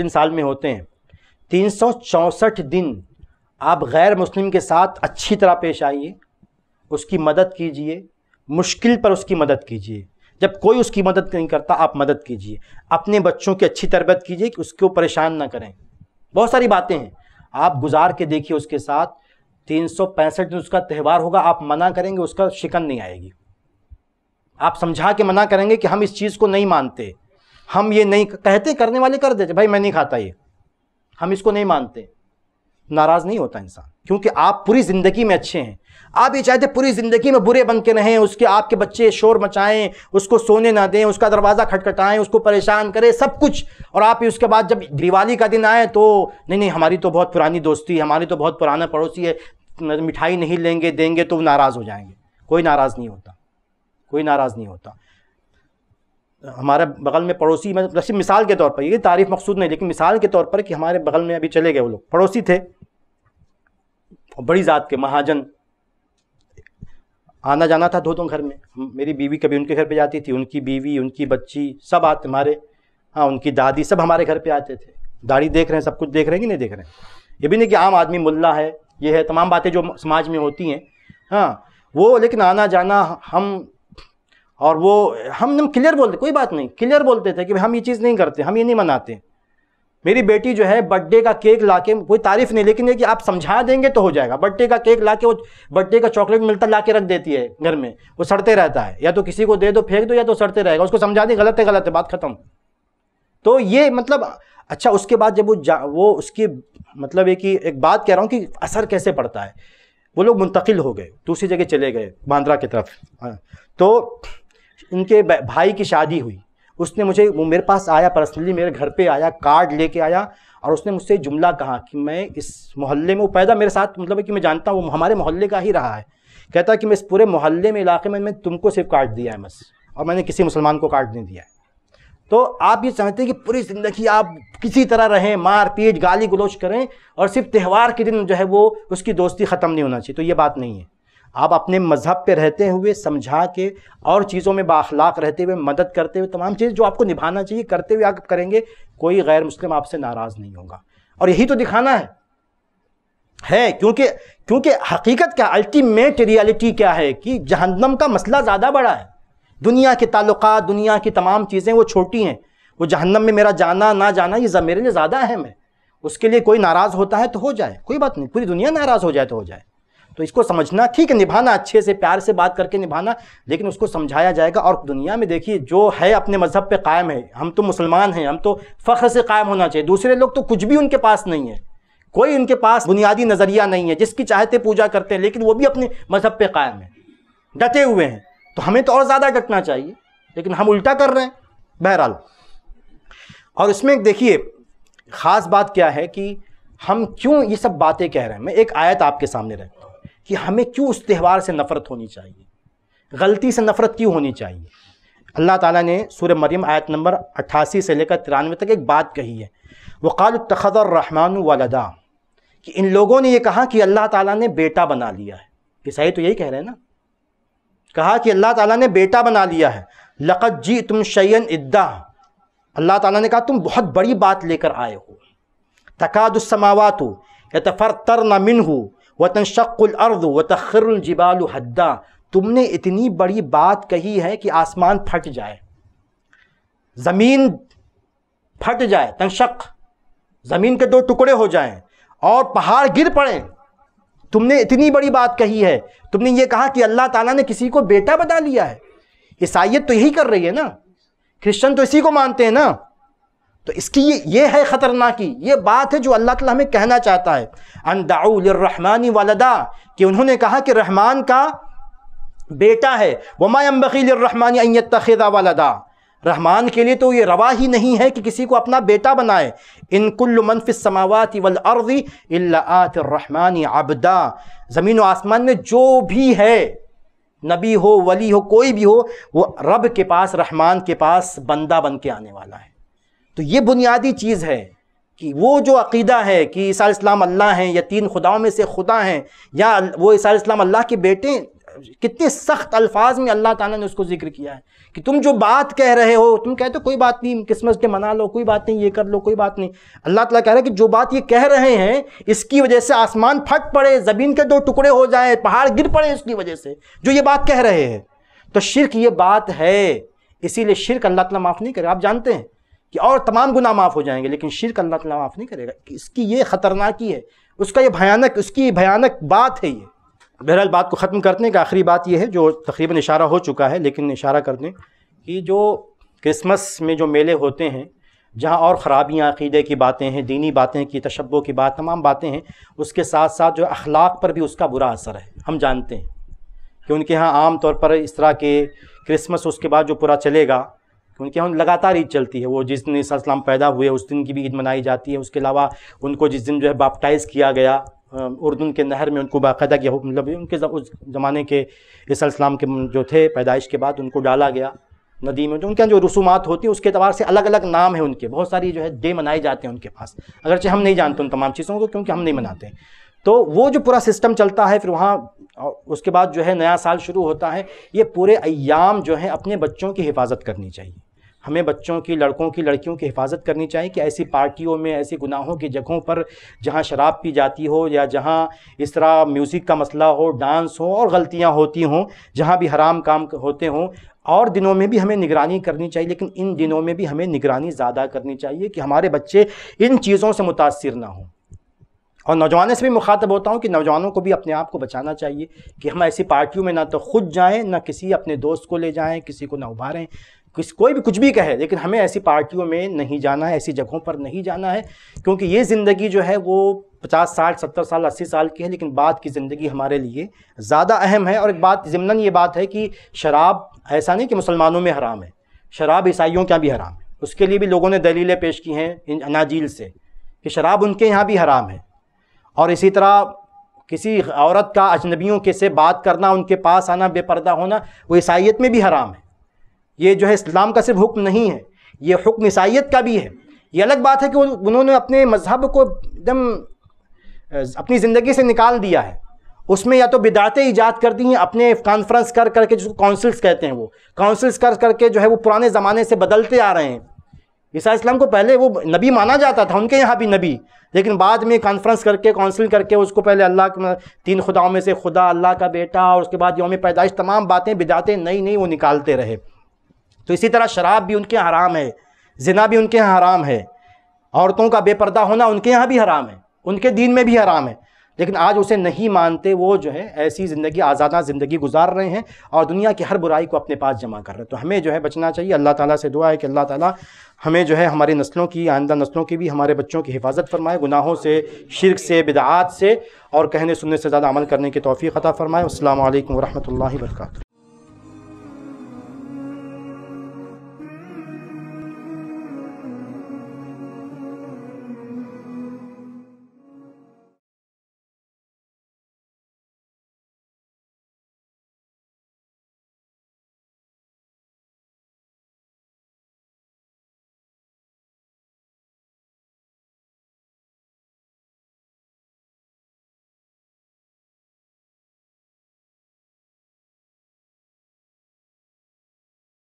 दिन साल में होते हैं तीन दिन आप गैर मुस्लिम के साथ अच्छी तरह पेश आइए उसकी मदद कीजिए मुश्किल पर उसकी मदद कीजिए जब कोई उसकी मदद नहीं करता आप मदद कीजिए अपने बच्चों की अच्छी तरबियत कीजिए कि उसको परेशान ना करें बहुत सारी बातें हैं आप गुजार के देखिए उसके साथ तीन सौ पैंसठ दिन उसका त्यौहार होगा आप मना करेंगे उसका शिकन नहीं आएगी आप समझा के मना करेंगे कि हम इस चीज़ को नहीं मानते हम ये नहीं कहते करने वाले कर देते भाई मैं नहीं खाता ये हम इसको नहीं मानते नाराज़ नहीं होता इंसान क्योंकि आप पूरी ज़िंदगी में अच्छे हैं आप ये चाहते पूरी ज़िंदगी में बुरे बन के रहें उसके आपके बच्चे शोर मचाएं उसको सोने ना दें उसका दरवाज़ा खटखटाएं उसको परेशान करें सब कुछ और आप ही उसके बाद जब दिवाली का दिन आए तो नहीं नहीं हमारी तो बहुत पुरानी दोस्ती है हमारी तो बहुत पुराना पड़ोसी है मिठाई नहीं लेंगे देंगे तो नाराज़ हो जाएंगे कोई नाराज़ नहीं होता कोई नाराज़ नहीं होता हमारे बगल में पड़ोसी मतलब मिसाल के तौर पर ये तारीफ़ मकसूद नहीं लेकिन मिसाल के तौर पर कि हमारे बगल में अभी चले गए वो लोग पड़ोसी थे बड़ी ज़ात के महाजन आना जाना था दो दो घर में मेरी बीवी कभी उनके घर पे जाती थी उनकी बीवी उनकी बच्ची सब आते हमारे हाँ उनकी दादी सब हमारे घर पे आते थे दाढ़ी देख रहे हैं सब कुछ देख रहे हैं कि नहीं देख रहे हैं ये भी नहीं कि आम आदमी मुल्ला है ये है तमाम बातें जो समाज में होती हैं हाँ वो लेकिन आना जाना हम और वो हम क्लियर बोलते कोई बात नहीं क्लियर बोलते थे कि हम ये चीज़ नहीं करते हम ये नहीं मनाते मेरी बेटी जो है बर्थडे का केक ला के कोई तारीफ़ नहीं लेकिन ये कि आप समझा देंगे तो हो जाएगा बर्थडे का केक ला के वो बर्थडे का चॉकलेट मिलता ला के रख देती है घर में वो सड़ते रहता है या तो किसी को दे दो फेंक दो या तो सड़ते रहेगा उसको समझा दें गलत है गलत है बात खत्म तो ये मतलब अच्छा उसके बाद जब वो जा वो उसकी मतलब ये कि एक बात कह रहा हूँ कि असर कैसे पड़ता है वो लोग मुंतकिल हो गए दूसरी जगह चले गए बांद्रा की तरफ हाँ, तो इनके भाई की शादी हुई उसने मुझे वो मेरे पास आया पर्सनली मेरे घर पे आया कार्ड लेके आया और उसने मुझसे जुमला कहा कि मैं इस मोहल्ले में वो पैदा मेरे साथ मतलब कि मैं जानता हूँ हमारे मोहल्ले का ही रहा है कहता है कि मैं इस पूरे मोहल्ले में इलाके में मैं तुमको सिर्फ कार्ड दिया है बस और मैंने किसी मुसलमान को कार्ड नहीं दिया है तो आप ये चाहते हैं कि पूरी ज़िंदगी आप किसी तरह रहें मार पीट गाली गलोच करें और सिर्फ त्यौहार के दिन जो है वो उसकी दोस्ती ख़त्म नहीं होना चाहिए तो ये बात नहीं है आप अपने मज़हब पे रहते हुए समझा के और चीज़ों में बाखलाक रहते हुए मदद करते हुए तमाम चीज़ जो आपको निभाना चाहिए करते हुए आप करेंगे कोई गैर मुस्लिम आपसे नाराज़ नहीं होगा और यही तो दिखाना है है क्योंकि क्योंकि हकीकत क्या अल्टीमेट रियलिटी क्या है कि जहन्नम का मसला ज़्यादा बड़ा है दुनिया के ताल्लुक दुनिया की तमाम चीज़ें वो छोटी हैं वो जहन्नम में मेरा जाना ना जाना ये मेरे लिए ज़्यादा अहम है उसके लिए कोई नाराज़ होता है तो हो जाए कोई बात नहीं पूरी दुनिया नाराज़ हो जाए तो हो जाए तो इसको समझना ठीक है निभाना अच्छे से प्यार से बात करके निभाना लेकिन उसको समझाया जाएगा और दुनिया में देखिए जो है अपने मज़हब पर कायम है हम तो मुसलमान हैं हम तो फ़ख्र से कायम होना चाहिए दूसरे लोग तो कुछ भी उनके पास नहीं है कोई उनके पास बुनियादी नज़रिया नहीं है जिसकी चाहते पूजा करते हैं लेकिन वो भी अपने मज़हब पर कायम है डटे हुए हैं तो हमें तो और ज़्यादा डटना चाहिए लेकिन हम उल्टा कर रहे हैं बहरहाल और इसमें देखिए ख़ास बात क्या है कि हम क्यों ये सब बातें कह रहे हैं मैं एक आयत आपके सामने रख कि हमें क्यों उस त्यौहार से नफ़रत होनी चाहिए गलती से नफ़रत क्यों होनी चाहिए अल्लाह ताला ने सूर्य मरियम आयत नंबर 88 से लेकर तिरानवे तक एक बात कही है वक़ाल रहमान वदा कि इन लोगों ने ये कहा कि अल्लाह ताला ने बेटा बना लिया है ईसाई तो यही कह रहे हैं ना कहा कि अल्लाह ताला ने बेटा बना लिया है लक़त जी तुम शयन इद्दा अल्लाह ताला ने कहा तुम बहुत बड़ी बात लेकर आए हो तकादसमावात हो या तफर तर मिन हो वतन शक्लर्द व तखरजिबाल हद्दा तुमने इतनी बड़ी बात कही है कि आसमान फट जाए ज़मीन फट जाए तनशक ज़मीन के दो टुकड़े हो जाएं और पहाड़ गिर पड़े तुमने इतनी बड़ी बात कही है तुमने ये कहा कि अल्लाह ताला ने किसी को बेटा बना लिया है ईसाइत तो यही कर रही है ना क्रिश्चन तो इसी को मानते हैं ना तो इसकी ये ये है ख़तरनाकी ये बात है जो अल्लाह ताला हमें कहना चाहता है अनदाउलरहमानी वालदा कि उन्होंने कहा कि रहमान का बेटा है वमायम्बीलरहमानी अयत तखेदा वालदा रहमान के लिए तो ये रवा ही नहीं है कि किसी को अपना बेटा बनाए इन कुल मनफिस समावत वल अर्दी रहमानी अबदा ज़मीन व आसमान में जो भी है नबी हो वली हो कोई भी हो वो रब के पास रहमान के पास बंदा बन के आने वाला है तो ये बुनियादी चीज़ है कि वो जो अकीदा है कि ईसा इस्लाम अल्लाह हैं या तीन खुदाओं में से खुदा हैं या वो ईसा इस्लाम अल्लाह के बेटे कितने सख्त अल्फाज में अल्लाह ताला ने उसको जिक्र किया है कि तुम जो बात कह रहे हो तुम कहते हो कोई बात नहीं क्रिसमस डे मना लो कोई बात नहीं ये कर लो कोई बात नहीं अल्लाह ताला कह रहा है कि जो बात ये कह रहे हैं इसकी वजह से आसमान फट पड़े ज़मीन के दो टुकड़े हो जाए पहाड़ गिर पड़े इसकी वजह से जो ये बात कह रहे हैं तो शिरक ये बात है इसीलिए शिरक अल्लाह ताला माफ़ नहीं करे आप जानते हैं कि और तमाम गुना माफ़ हो जाएंगे लेकिन शिरक अल्लाह ताला माफ़ नहीं करेगा इसकी ये ख़तरनाकी है उसका ये भयानक उसकी भयानक बात है ये बहरहाल बात को ख़त्म करने का आखिरी बात यह है जो तकरीबन इशारा हो चुका है लेकिन इशारा कर दें कि जो क्रिसमस में जो मेले होते हैं जहाँ और ख़राबियाँ अक़ीदे की बातें हैं दीनी बातें की तशबों की बात तमाम बातें हैं उसके साथ साथ जो अखलाक पर भी उसका बुरा असर है हम जानते हैं कि उनके यहाँ आम तौर पर इस तरह के क्रिसमस उसके बाद जो पूरा चलेगा क्योंकि हम लगातार ईद चलती है वो जिस दिन ईसा पैदा हुए उस दिन की भी ईद मनाई जाती है उसके अलावा उनको जिस दिन जो है बापटाइज़ किया गया उर्दन के नहर में उनको बाकायदा किया मतलब उनके उस ज़माने के ईसा के जो थे पैदाइश के बाद उनको डाला गया नदी में तो जो उनके जो रसूमात होती है उसके अतबार से अलग अलग नाम है उनके बहुत सारी जो है डे मनाए जाते हैं उनके पास अगरचे हम नहीं जानते उन तमाम चीज़ों को क्योंकि हम नहीं मनाते तो वो जो पूरा सिस्टम चलता है फिर वहाँ और उसके बाद जो है नया साल शुरू होता है ये पूरे अयाम जो है अपने बच्चों की हिफाजत करनी चाहिए हमें बच्चों की लड़कों की लड़कियों की हिफाजत करनी चाहिए कि ऐसी पार्टियों में ऐसी गुनाहों की जगहों पर जहाँ शराब पी जाती हो या जहाँ इस तरह म्यूज़िक का मसला हो डांस हो और गलतियाँ होती हों जहाँ भी हराम काम होते हों और दिनों में भी हमें निगरानी करनी चाहिए लेकिन इन दिनों में भी हमें निगरानी ज़्यादा करनी चाहिए कि हमारे बच्चे इन चीज़ों से मुतासर ना हों और नौजवानों से भी मुखातब होता हूँ कि नौजवानों को भी अपने आप को बचाना चाहिए कि हम ऐसी पार्टियों में ना तो खुद जाएँ ना किसी अपने दोस्त को ले जाएँ किसी को ना उभारें किस कोई भी कुछ भी कहे लेकिन हमें ऐसी पार्टियों में नहीं जाना है ऐसी जगहों पर नहीं जाना है क्योंकि ये ज़िंदगी जो है वो पचास साठ सत्तर साल अस्सी साल की है लेकिन बाद की ज़िंदगी हमारे लिए ज़्यादा अहम है और एक बात ज़िमनन ये बात है कि शराब ऐसा नहीं कि मुसलमानों में हराम है शराब ईसाइयों का भी हराम है उसके लिए भी लोगों ने दलीलें पेश की हैं इन अनाजील से कि शराब उनके यहाँ भी हराम है और इसी तरह किसी औरत का अजनबियों के से बात करना उनके पास आना बेपर्दा होना वो ईसाइत में भी हराम है ये जो है इस्लाम का सिर्फ हुक्म नहीं है ये हुक्म ईसाइत का भी है ये अलग बात है कि उन्होंने अपने मज़हब को एकदम अपनी ज़िंदगी से निकाल दिया है उसमें या तो बिदातें ईजाद कर दी हैं अपने कॉन्फ्रेंस कर करके जिसको काउंसिल्स कहते हैं वो काउंसिल्स कर करके जो है वो पुराने ज़माने से बदलते आ रहे हैं ईसा इस्लाम को पहले वो नबी माना जाता था उनके यहाँ भी नबी लेकिन बाद में कॉन्फ्रेंस करके काउंसिल करके उसको पहले अल्लाह के तीन खुदाओं में से खुदा अल्लाह का बेटा और उसके बाद योम पैदाइश तमाम बातें बिदातें नई नई वो निकालते रहे तो इसी तरह शराब भी उनके हराम है ज़िना भी उनके यहाँ हराम है औरतों का बेपर्दा होना उनके यहाँ भी हराम है उनके दीन में भी हराम है लेकिन आज उसे नहीं मानते वो जो है ऐसी ज़िंदगी आज़ादा ज़िंदगी गुजार रहे हैं और दुनिया की हर बुराई को अपने पास जमा कर रहे हैं तो हमें जो है बचना चाहिए अल्लाह ताला से दुआ है कि अल्लाह ताला हमें जो है हमारी नस्लों की आइंदा नस्लों की भी हमारे बच्चों की हिफाजत फरमाए गुनाहों से शिरक से बिदात से और कहने सुनने से ज़्यादा अमल करने की तोफ़ी ख़ता फ़रमाए अल्लाम वरहमल वर्का